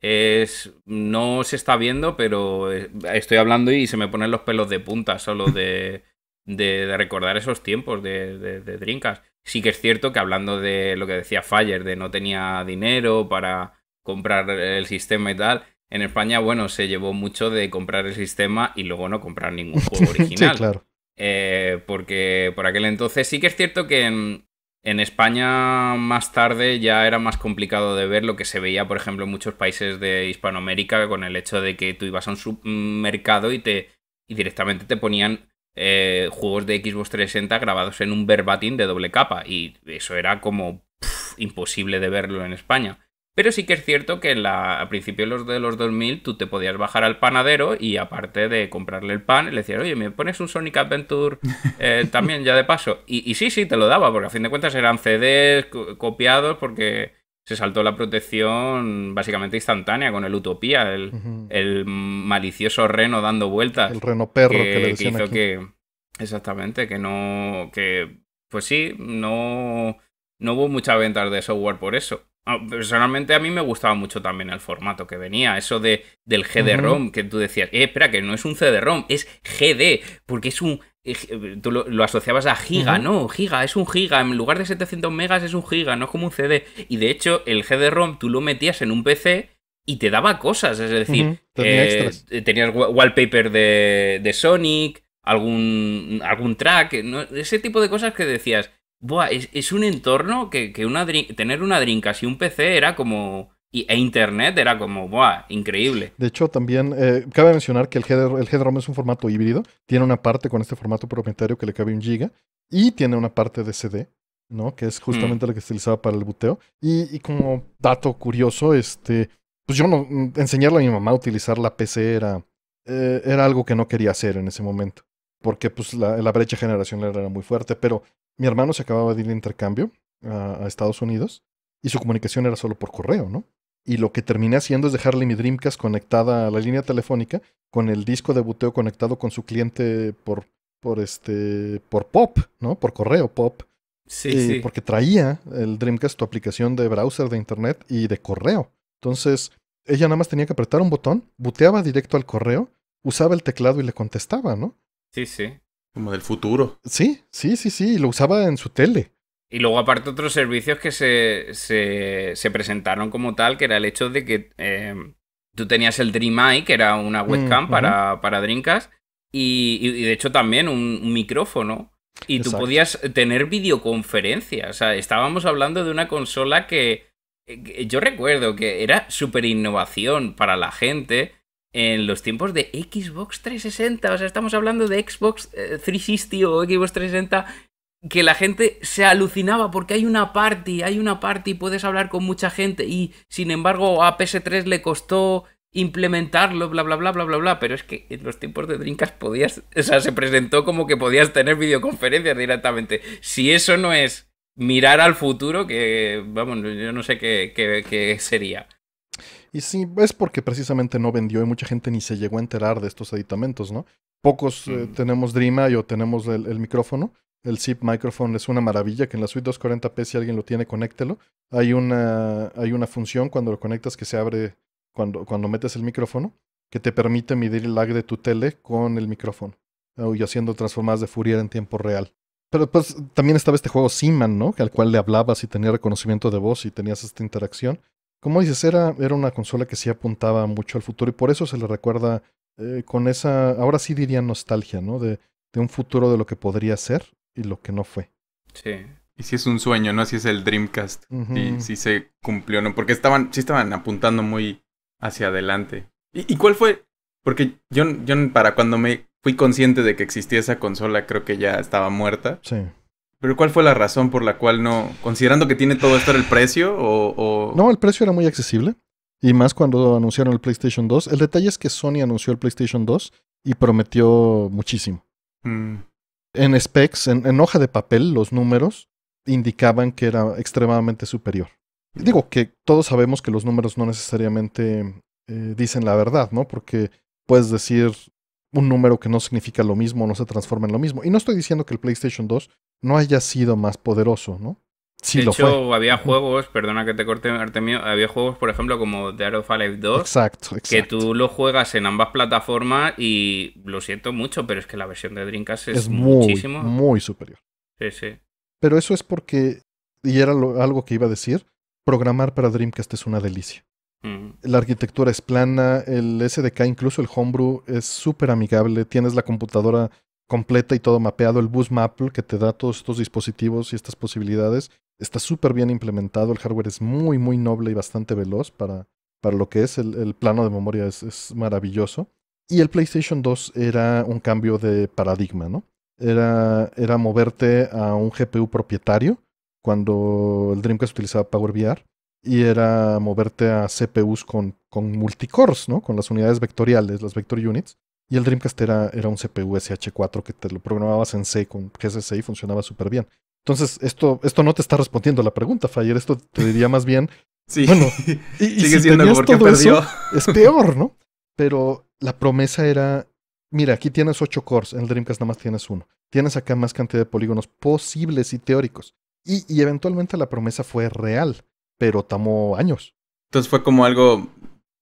es no se está viendo, pero eh, estoy hablando y se me ponen los pelos de punta solo de de, recordar esos tiempos de, de, Sí que es cierto que hablando de lo que decía Fire, de no tenía dinero para comprar el sistema y tal, en España, bueno, se llevó mucho de comprar el sistema y luego no comprar ningún juego original. sí, claro. Eh, porque por aquel entonces sí que es cierto que en, España más tarde ya era más complicado de ver lo que se veía, por ejemplo, en muchos países de Hispanoamérica con el hecho de que tú ibas a un submercado y te y directamente te ponían eh, juegos de Xbox 360 grabados en un verbatim de doble capa y eso era como imposible de verlo en España. Pero sí que es cierto que la, a principios de los 2000 tú te podías bajar al panadero y aparte de comprarle el pan, le decías, oye, ¿me pones un Sonic Adventure eh, también ya de paso? Y, y, sí, sí, te lo daba, porque a fin de cuentas eran CDs copiados porque se saltó la protección básicamente instantánea con el Utopía, el, malicioso reno dando vueltas. El reno perro que, le que que. Exactamente, que no. que. Pues sí, no. No hubo muchas ventas de software por eso. Ah, personalmente a mí me gustaba mucho también el formato que venía, eso de, del GD-ROM, que tú decías, eh, espera, que no es un CD-ROM, es GD, porque es un eh, tú lo, asociabas a giga, ¿no? Giga, es un giga, en lugar de 700 megas es un giga, no es como un CD. Y de hecho, el GDROM rom tú lo metías en un PC y te daba cosas, es decir, eh, eh, tenías wallpaper de, Sonic, algún, algún track, ese tipo de cosas que decías, Buah, es, un entorno que, tener una drink y un PC era como y, e internet era como, ¡buah! Increíble.
De hecho, también eh, cabe mencionar que el header el es un formato híbrido. Tiene una parte con este formato propietario que le cabe un giga y tiene una parte de CD, ¿no? Que es justamente mm. la que se utilizaba para el buteo. Y, como dato curioso, este, pues yo no, mm, enseñarle a mi mamá a utilizar la PC era, eh, era algo que no quería hacer en ese momento. Porque pues la, brecha generacional era muy fuerte. Pero mi hermano se acababa de ir de intercambio a, a Estados Unidos y su comunicación era solo por correo, ¿no? y lo que terminé haciendo es dejarle mi Dreamcast conectada a la línea telefónica con el disco de buteo conectado con su cliente por, por, este, por pop, ¿no? Por correo pop. Sí, eh, sí. Porque traía el Dreamcast tu aplicación de browser, de internet y de correo. Entonces, ella nada más tenía que apretar un botón, buteaba directo al correo, usaba el teclado y le contestaba, ¿no? Sí, sí. Como del futuro. Sí, sí, sí, sí. Lo usaba en su tele.
Y luego, aparte, otros servicios que se, se, presentaron como tal, que era el hecho de que eh, tú tenías el Dream Eye que era una mm, webcam para, para Dreamcast, y, de hecho también un, micrófono. Y tú podías tener videoconferencias. O sea, estábamos hablando de una consola que, yo recuerdo que era súper innovación para la gente en los tiempos de Xbox 360. O sea, estamos hablando de Xbox 360 eh, o Xbox 360 que la gente se alucinaba porque hay una party, hay una party, puedes hablar con mucha gente y sin embargo a PS3 le costó implementarlo, bla, bla, bla, bla, bla, bla, pero es que en los tiempos de Drinkas podías, o sea, se presentó como que podías tener videoconferencias directamente. Si eso no es mirar al futuro, que, vamos, yo no sé qué, qué, qué sería.
Y sí, es porque precisamente no vendió y mucha gente ni se llegó a enterar de estos aditamentos, ¿no? Pocos eh, mm. tenemos dream o tenemos el micrófono, el Zip Microphone es una maravilla que en la suite 240p, si alguien lo tiene, conéctelo. Hay una, hay una función cuando lo conectas que se abre cuando, cuando metes el micrófono que te permite medir el lag de tu tele con el micrófono oh, y haciendo transformadas de Fourier en tiempo real. Pero pues también estaba este juego Siman, ¿no? Al cual le hablabas y tenía reconocimiento de voz y tenías esta interacción. Como dices, era, era una consola que sí apuntaba mucho al futuro y por eso se le recuerda eh, con esa, ahora sí diría nostalgia, ¿no? De, de un futuro de lo que podría ser y lo que no fue.
Sí. Y si es un sueño, ¿no? Si es el Dreamcast. Y si se cumplió, ¿no? Porque estaban, sí estaban apuntando muy hacia adelante. ¿Y, cuál fue? Porque yo, yo, para cuando me fui consciente de que existía esa consola, creo que ya estaba muerta. Sí. Pero ¿cuál fue la razón por la cual no? Considerando que tiene todo esto era el precio o,
No, el precio era muy accesible. Y más cuando anunciaron el PlayStation 2. El detalle es que Sony anunció el PlayStation 2 y prometió muchísimo. Mm en specs, en, hoja de papel, los números indicaban que era extremadamente superior. Digo que todos sabemos que los números no necesariamente eh, dicen la verdad, ¿no? Porque puedes decir un número que no significa lo mismo, no se transforma en lo mismo. Y no estoy diciendo que el PlayStation 2 no haya sido más poderoso, ¿no? de hecho,
había juegos, perdona que te corte, Artemio, había juegos, por ejemplo, como The Art of Life 2,
exacto, exacto. que
tú lo juegas en ambas plataformas y lo siento mucho, pero es que la versión de Dreamcast es, muchísimo. muy superior. Sí, sí.
Pero eso es porque, y era algo que iba a decir, programar para Dreamcast es una delicia. Mm. La arquitectura es plana, el SDK, incluso el homebrew, es súper amigable, tienes la computadora completa y todo mapeado, el bus Maple que te da todos estos dispositivos y estas posibilidades. Está súper bien implementado, el hardware es muy, muy noble y bastante veloz para, para lo que es, el, plano de memoria es, maravilloso. Y el PlayStation 2 era un cambio de paradigma, ¿no? Era, era moverte a un GPU propietario cuando el Dreamcast utilizaba PowerVR, y era moverte a CPUs con, con multicores, ¿no? Con las unidades vectoriales, las vector units, y el Dreamcast era, era un CPU SH4 que te lo programabas en C con GCC y funcionaba súper bien. Entonces, esto, esto no te está respondiendo a la pregunta, Fayer. Esto te diría más bien.
sí. Bueno, siendo perdió.
es peor, ¿no? Pero la promesa era: mira, aquí tienes ocho cores, en el Dreamcast nada más tienes uno. Tienes acá más cantidad de polígonos posibles y teóricos. Y, y eventualmente la promesa fue real, pero tomó años.
Entonces fue como algo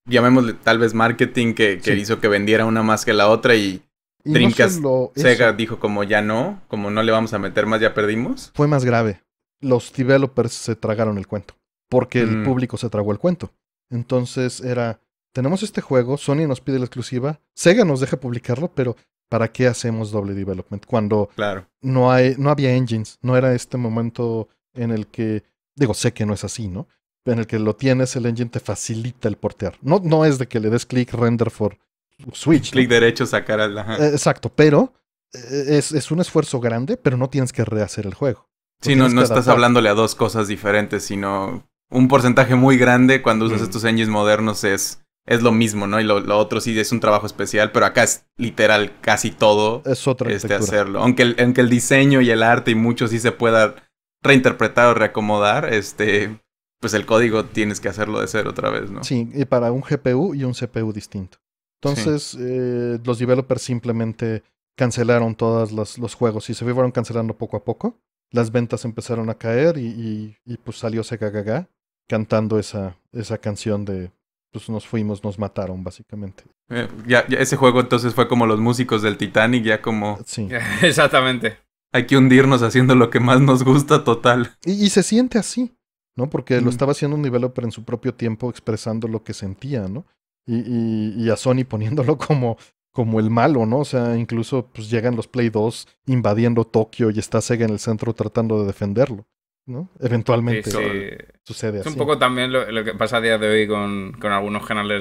llamémosle tal vez marketing que, hizo que vendiera una más que la otra y, trincas Sega dijo como ya no, como no le vamos a meter más, ya perdimos.
Fue más grave. Los developers se tragaron el cuento, porque el mm. público se tragó el cuento. Entonces era, tenemos este juego, Sony nos pide la exclusiva, Sega nos deja publicarlo, pero ¿para qué hacemos doble development? Cuando no, hay, no había engines, no era este momento en el que, digo, sé que no es así, ¿no? en el que lo tienes, el engine te facilita el portear. No, no es de que le des clic render for
switch. Clic derecho, sacar al. Eh,
exacto, pero eh, es, un esfuerzo grande, pero no tienes que rehacer el juego. Sí, no, estás hablándole
a dos cosas diferentes, sino un porcentaje muy grande cuando usas estos engines modernos es, es lo mismo, ¿no? Y lo, otro sí es un trabajo especial, pero acá es literal casi todo. Es
otra este, hacerlo.
Aunque aunque el diseño y el arte y mucho sí se pueda reinterpretar o reacomodar, este, pues el código tienes que hacerlo de cero otra vez, ¿no? Sí,
y para un GPU y un CPU distinto. Entonces, eh, los developers simplemente cancelaron todos los juegos y se fueron cancelando poco a poco. Las ventas empezaron a caer y, pues salió Sega Gaga cantando esa, esa canción de pues nos fuimos, nos mataron básicamente.
Eh, ya, ese juego entonces fue como los músicos del Titanic, ya como... Sí. Exactamente. Hay que hundirnos haciendo lo que más nos gusta total. y se
siente así. ¿no? Porque lo mm. estaba haciendo un nivel, pero en su propio tiempo expresando lo que sentía, ¿no? Y, y, y, a Sony poniéndolo como, como el malo, ¿no? O sea, incluso pues, llegan los Play 2 invadiendo Tokio y está Sega en el centro tratando de defenderlo. ¿no? Eventualmente sucede. Es un poco
también lo, que pasa a día de hoy con, algunos canales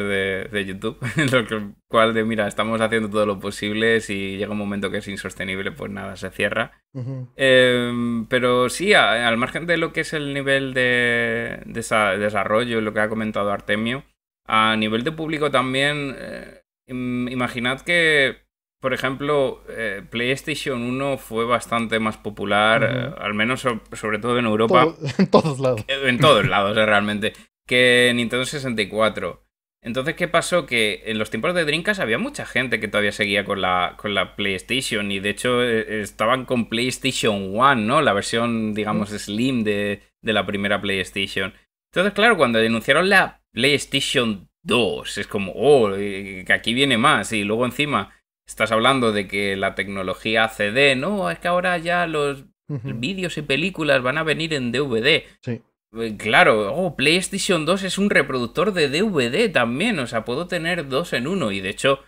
de, YouTube, en lo cual de, mira, estamos haciendo todo lo posible, si llega un momento que es insostenible, pues nada, se cierra. Em, pero sí, al margen de lo que es el nivel de, de desarrollo, lo que ha comentado Artemio, a nivel de público también, eh, imaginad que por ejemplo, eh, PlayStation 1 fue bastante más popular, eh, al menos sobre todo en Europa. en todos lados. en todos lados, eh, realmente. Que Nintendo 64. Entonces, ¿qué pasó? Que en los tiempos de Dreamcast había mucha gente que todavía seguía con la, con la PlayStation y de hecho e, estaban con PlayStation 1, ¿no? La versión, digamos, slim de, de la primera PlayStation. Entonces, claro, cuando denunciaron la PlayStation 2, es como, oh, que aquí viene más y luego encima estás hablando de que la tecnología CD, no, es que ahora ya los
vídeos
y películas van a venir en DVD. Sí. Eh, claro, oh, PlayStation 2 es un reproductor de DVD también, o sea, puedo tener dos en uno. Y de hecho,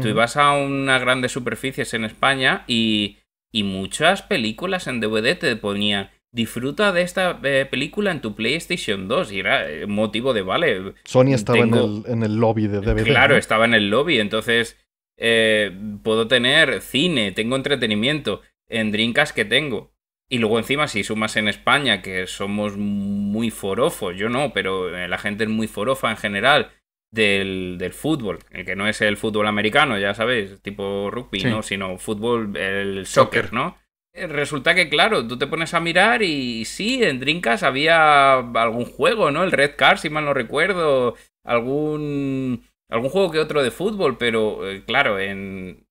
tú ibas a unas grandes superficies en España y, y muchas películas en DVD te ponían disfruta de esta eh, película en tu PlayStation 2. Y era eh, motivo de, vale. Sony estaba
en, el, lobby de DVD. Claro,
estaba en el lobby. Entonces, eh, puedo tener cine, tengo entretenimiento en drinkas que tengo. Y luego encima si sumas en España, que somos muy forofos, yo no, pero eh, la gente es muy forofa en general del, del fútbol, el que no es el fútbol americano, ya sabéis, tipo rugby, ¿no? Sino fútbol, el soccer, ¿no? Eh, resulta que, claro, tú te pones a mirar y, sí, en drinkas había algún juego, ¿no? El Red Car, si mal no recuerdo, algún Algún juego que otro de fútbol, pero eh, claro, en,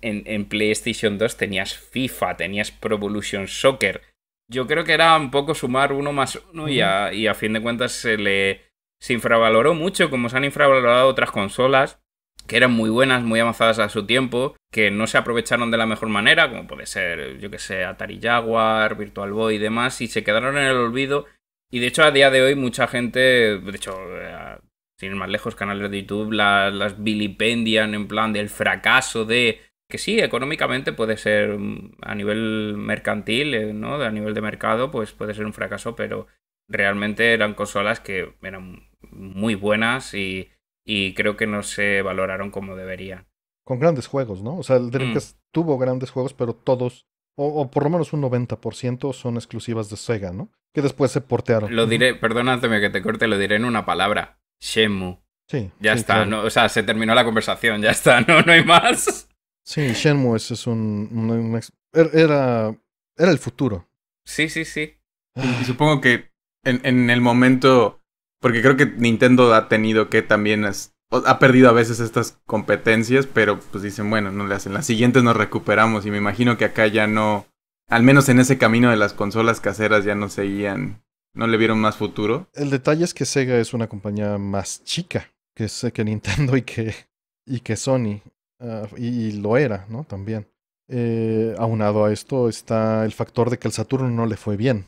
en, PlayStation 2 tenías FIFA, tenías Pro Evolution Soccer. Yo creo que era un poco sumar uno más uno y a, y a fin de cuentas se le infravaloró mucho, como se han infravalorado otras consolas que eran muy buenas, muy avanzadas a su tiempo, que no se aprovecharon de la mejor manera, como puede ser, yo que sé, Atari Jaguar, Virtual Boy y demás, y se quedaron en el olvido. Y de hecho, a día de hoy, mucha gente, de hecho, eh, sin ir más lejos, canales de YouTube las, vilipendian en plan del fracaso de... Que sí, económicamente puede ser mm, a nivel mercantil, eh, ¿no? A nivel de mercado, pues puede ser un fracaso, pero realmente eran consolas que eran muy buenas y, creo que no se valoraron como deberían.
Con grandes juegos, ¿no? O sea, el Dreamcast mm. tuvo grandes juegos, pero todos o, por lo menos un 90% son exclusivas de Sega, ¿no? Que después se portearon. Lo diré,
perdónateme que te corte, lo diré en una palabra. Shenmue. Sí. Ya está, ¿no? o sea, se terminó la conversación, ya está, no, no hay más.
Sí, Shenmue es un, er, era, era el futuro.
Sí, sí, sí. Y, supongo que en, en, el momento, porque creo que Nintendo ha tenido que también ha perdido a veces estas competencias, pero pues dicen, bueno, no le hacen. Las siguientes nos recuperamos y me imagino que acá ya no, al menos en ese camino de las consolas caseras ya no seguían ¿No le vieron más futuro?
El detalle es que Sega es una compañía más chica que, que Nintendo y que, y que Sony. Ah, y, lo era, ¿no? También. Eh, aunado a esto está el factor de que el Saturno no le fue bien.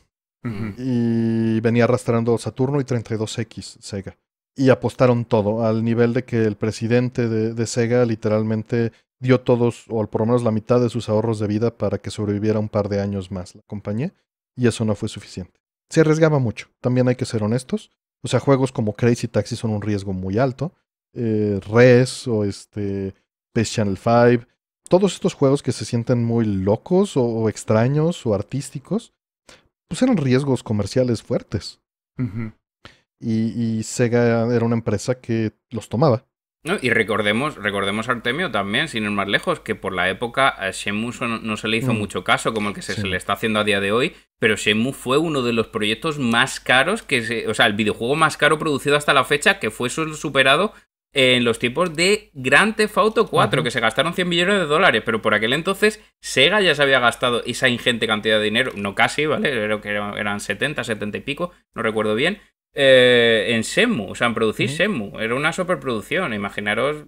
Y venía arrastrando Saturno y 32X Sega. Y apostaron todo, al nivel de que el presidente de, de Sega literalmente dio todos, o por lo menos la mitad de sus ahorros de vida para que sobreviviera un par de años más la compañía. Y eso no fue suficiente se arriesgaba mucho. También hay que ser honestos. O sea, juegos como Crazy Taxi son un riesgo muy alto. Eh, Res o este Space Channel 5. Todos estos juegos que se sienten muy locos o, extraños o artísticos, pues eran riesgos comerciales fuertes. y Sega era una empresa que los tomaba
y recordemos, recordemos a Artemio también, sin ir más lejos, que por la época a Shenmue no, se le hizo mm. mucho caso, como el que se, le está haciendo a día de hoy, pero Shenmue fue uno de los proyectos más caros, que o sea, el videojuego más caro producido hasta la fecha, que fue superado en los tiempos de Grand Theft Auto 4, que se gastaron 100 millones de dólares, pero por aquel entonces Sega ya se había gastado esa ingente cantidad de dinero, no casi, ¿vale? Creo que eran 70, 70 y pico, no recuerdo bien, eh, en Semu, o sea, en producir Shenmue Era una superproducción. Imaginaros,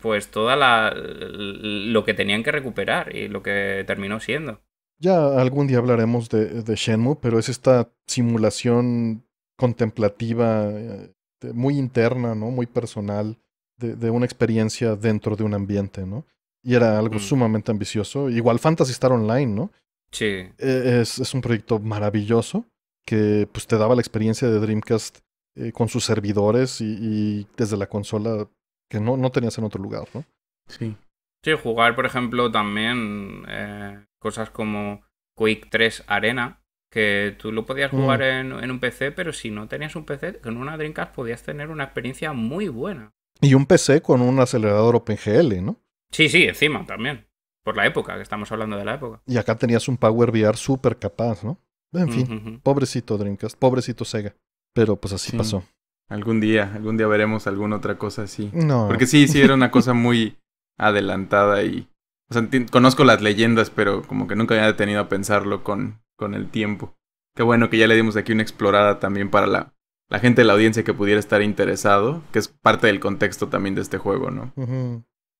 pues, toda la lo que tenían que recuperar y lo que terminó siendo.
Ya algún día hablaremos de, Shenmue, pero es esta simulación contemplativa eh, muy interna, ¿no? Muy personal de, una experiencia dentro de un ambiente, ¿no? Y era algo mm. sumamente ambicioso. Igual Fantasy Star Online, ¿no? Sí. E, es, un proyecto maravilloso que pues, te daba la experiencia de Dreamcast eh, con sus servidores y, desde la consola que no, tenías en otro lugar, ¿no?
Sí.
Sí, jugar, por ejemplo, también eh, cosas como Quake 3 Arena, que tú lo podías mm. jugar en, en, un PC, pero si no tenías un PC, con una Dreamcast podías tener una experiencia muy buena.
Y un PC con un acelerador OpenGL, ¿no?
Sí, sí, encima también. Por la época, que estamos hablando de la época.
Y acá tenías un Power VR súper capaz, ¿no? En fin, pobrecito Dreamcast, pobrecito Sega. Pero pues así pasó.
Algún día, algún día veremos alguna otra cosa así. No. Porque sí, sí, era una cosa muy adelantada y... O sea, conozco las leyendas, pero como que nunca había detenido a pensarlo con, con el tiempo. Qué bueno que ya le dimos aquí una explorada también para la, la gente de la audiencia que pudiera estar interesado, que es parte del contexto también de este juego, ¿no?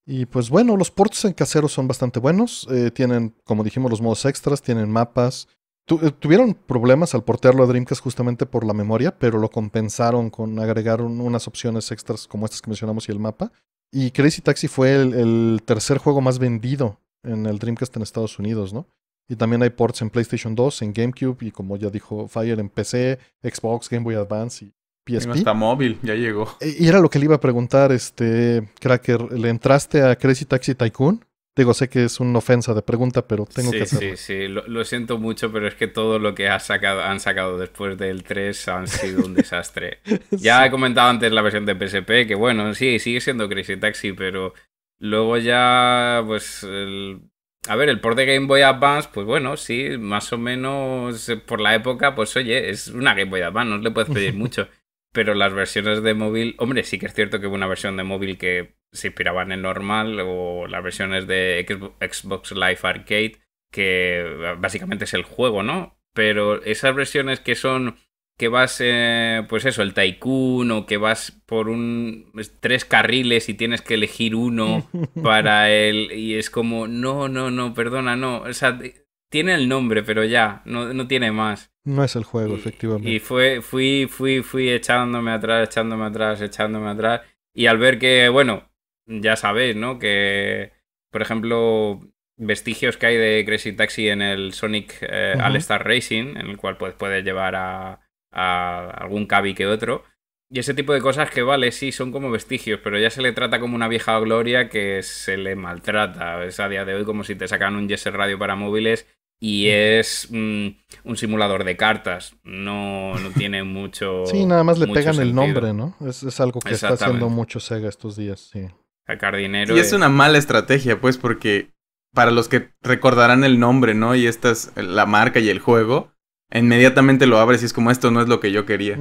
Y pues bueno, los ports en caseros son bastante buenos. Eh, tienen, como dijimos, los modos extras, tienen mapas, eh, tuvieron problemas al portearlo a Dreamcast justamente por la memoria, pero lo compensaron con agregar unas opciones extras como estas que mencionamos y el mapa. Y Crazy Taxi fue el, tercer juego más vendido en el Dreamcast en Estados Unidos, ¿no? Y también hay ports en PlayStation 2, en GameCube y como ya dijo Fire, en PC, Xbox, Game Boy Advance y
PSP. Y móvil, ya llegó. E,
y era lo que le iba a preguntar, este, Cracker, ¿le entraste a Crazy Taxi Tycoon? Digo, sé que es una ofensa de pregunta, pero tengo que hacerlo.
Sí, sí, lo, lo, siento mucho, pero es que todo lo que han sacado después del 3 han sido un desastre. ya he comentado antes la versión de PSP, que bueno, sí, sigue siendo Crazy Taxi, pero luego ya, pues, el... a ver, el port de Game Boy Advance, pues bueno, sí, más o menos eh, por la época, pues oye, es una Game Boy Advance, no le puedes pedir mucho. pero las versiones de móvil, hombre, sí que es cierto que hubo una versión de móvil que se inspiraban en normal o las versiones de Xbox Live Arcade, que eh, básicamente es el juego, ¿no? Pero esas versiones que son que vas, eh, pues eso, el Tycoon o que vas por un tres carriles y tienes que elegir uno para él y es como, no, no, no, perdona, no, o sea, tiene el nombre, pero ya, no, tiene más. No es el juego,
efectivamente. Y
fue, fui, fui, fui echándome atrás, echándome atrás, echándome atrás y al ver que, bueno, ya sabéis, ¿no? Que, por ejemplo, vestigios que hay de Crazy Taxi en el Sonic eh, All Star Racing, en el cual pues, puedes llevar a, algún cabi que otro. Y ese tipo de cosas que, vale, sí, son como vestigios, pero ya se le trata como una vieja gloria que se le maltrata. Es a día de hoy como si te sacan un Yeser Radio para móviles y es mm, un simulador de cartas. No, tiene mucho. sí, nada más le pegan el nombre, ¿no?
Es, es algo que está haciendo mucho Sega estos
días, sí
sacar dinero. Y es una mala estrategia, pues, porque para los que recordarán el nombre, ¿no? Y esta es la marca y el juego, inmediatamente lo abres y es como esto no es lo que yo quería.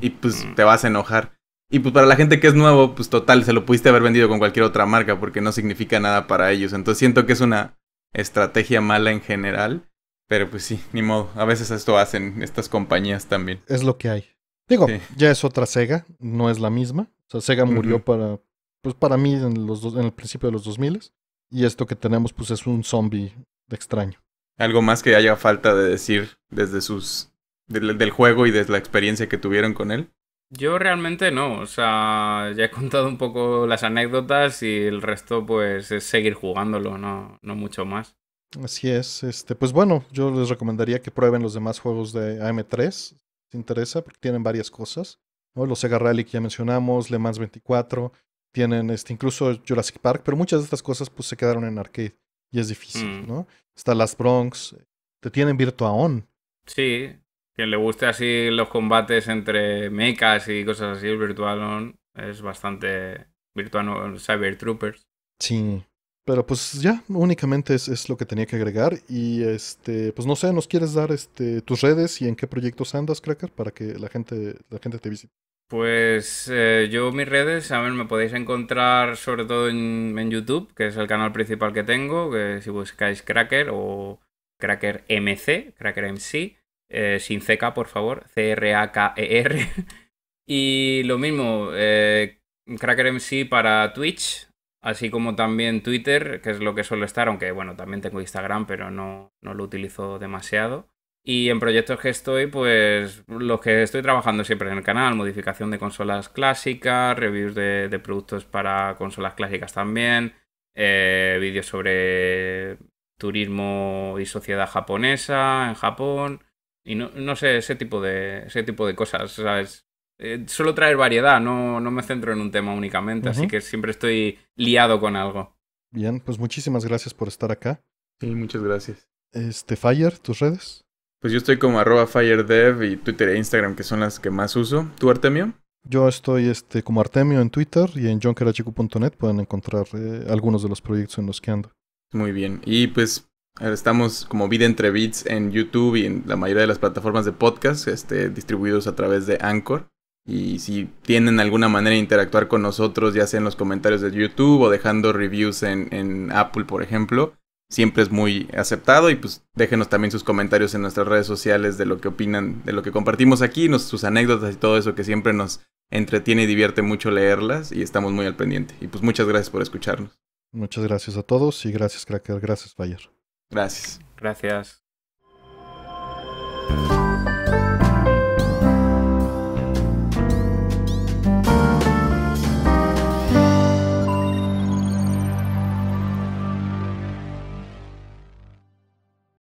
Y pues mm. te vas a enojar. Y pues para la gente que es nuevo, pues total, se lo pudiste haber vendido con cualquier otra marca porque no significa nada para ellos. Entonces siento que es una estrategia mala en general. Pero pues sí, ni modo. A veces esto hacen estas compañías también.
Es lo que hay. Digo, ya es otra Sega, no es la misma. O sea, Sega murió para pues para mí en, los dos, en el principio de los 2000 y esto que tenemos pues es un zombie
extraño. Algo más que haya falta de decir desde sus del, juego y desde la experiencia que tuvieron con él.
Yo realmente no, o sea, ya he contado un poco las anécdotas y el resto pues es seguir jugándolo, no, no mucho más.
Así es, este, pues bueno, yo les recomendaría que prueben los demás juegos de AM3, si interesa, porque tienen varias cosas, ¿no? Los Sega Rally que ya mencionamos, Le Mans 24, tienen este, incluso Jurassic Park, pero muchas de estas cosas pues se quedaron en arcade y es difícil, mm. ¿no? Está Las Bronx, te tienen Virtua On.
Sí, quien le guste así los combates entre mechas y cosas así, Virtual On es bastante virtua On, Cyber Troopers.
Sí, pero pues ya, únicamente es, es, lo que tenía que agregar y este, pues no sé, ¿nos quieres dar este, tus redes y en qué proyectos andas, Cracker, para que la gente, la gente te visite?
Pues eh, yo mis redes, a ver, me podéis encontrar sobre todo en, YouTube, que es el canal principal que tengo, que si buscáis Cracker o Cracker MC, Cracker MC, eh, sin CK por favor, C-R-A-K-E-R. E y lo mismo, eh, Cracker MC para Twitch, así como también Twitter, que es lo que suelo estar, aunque bueno, también tengo Instagram, pero no, no lo utilizo demasiado. Y en proyectos que estoy, pues los que estoy trabajando siempre en el canal, modificación de consolas clásicas, reviews de, productos para consolas clásicas también, eh, vídeos sobre turismo y sociedad japonesa en Japón, y no, sé, ese tipo, de, ese tipo de cosas, ¿sabes? Eh, suelo traer variedad, no, no, me centro en un tema únicamente, así que siempre
estoy liado con algo.
Bien, pues muchísimas gracias por estar acá. Sí, muchas gracias. Este, Fire, tus redes.
Pues yo estoy como arroba FireDev y Twitter e Instagram, que son las que más uso. ¿Tú, Artemio?
Yo estoy este, como Artemio en Twitter y en JunkerHQ.net pueden encontrar eh, algunos de los proyectos en los que ando.
Muy bien. Y pues estamos como Vida Entre Beats en YouTube y en la mayoría de las plataformas de podcast, este, distribuidos a través de Anchor. Y si tienen alguna manera de interactuar con nosotros, ya sea en los comentarios de YouTube o dejando reviews en Apple, por ejemplo, siempre es muy aceptado y pues déjenos también sus comentarios en nuestras redes sociales de lo que opinan, de lo que compartimos aquí, sus anécdotas y todo eso que siempre nos entretiene y divierte mucho leerlas y estamos muy al pendiente. Y pues muchas gracias por escucharnos.
Muchas gracias a todos y gracias Cracker, gracias Bayer.
Gracias. Gracias.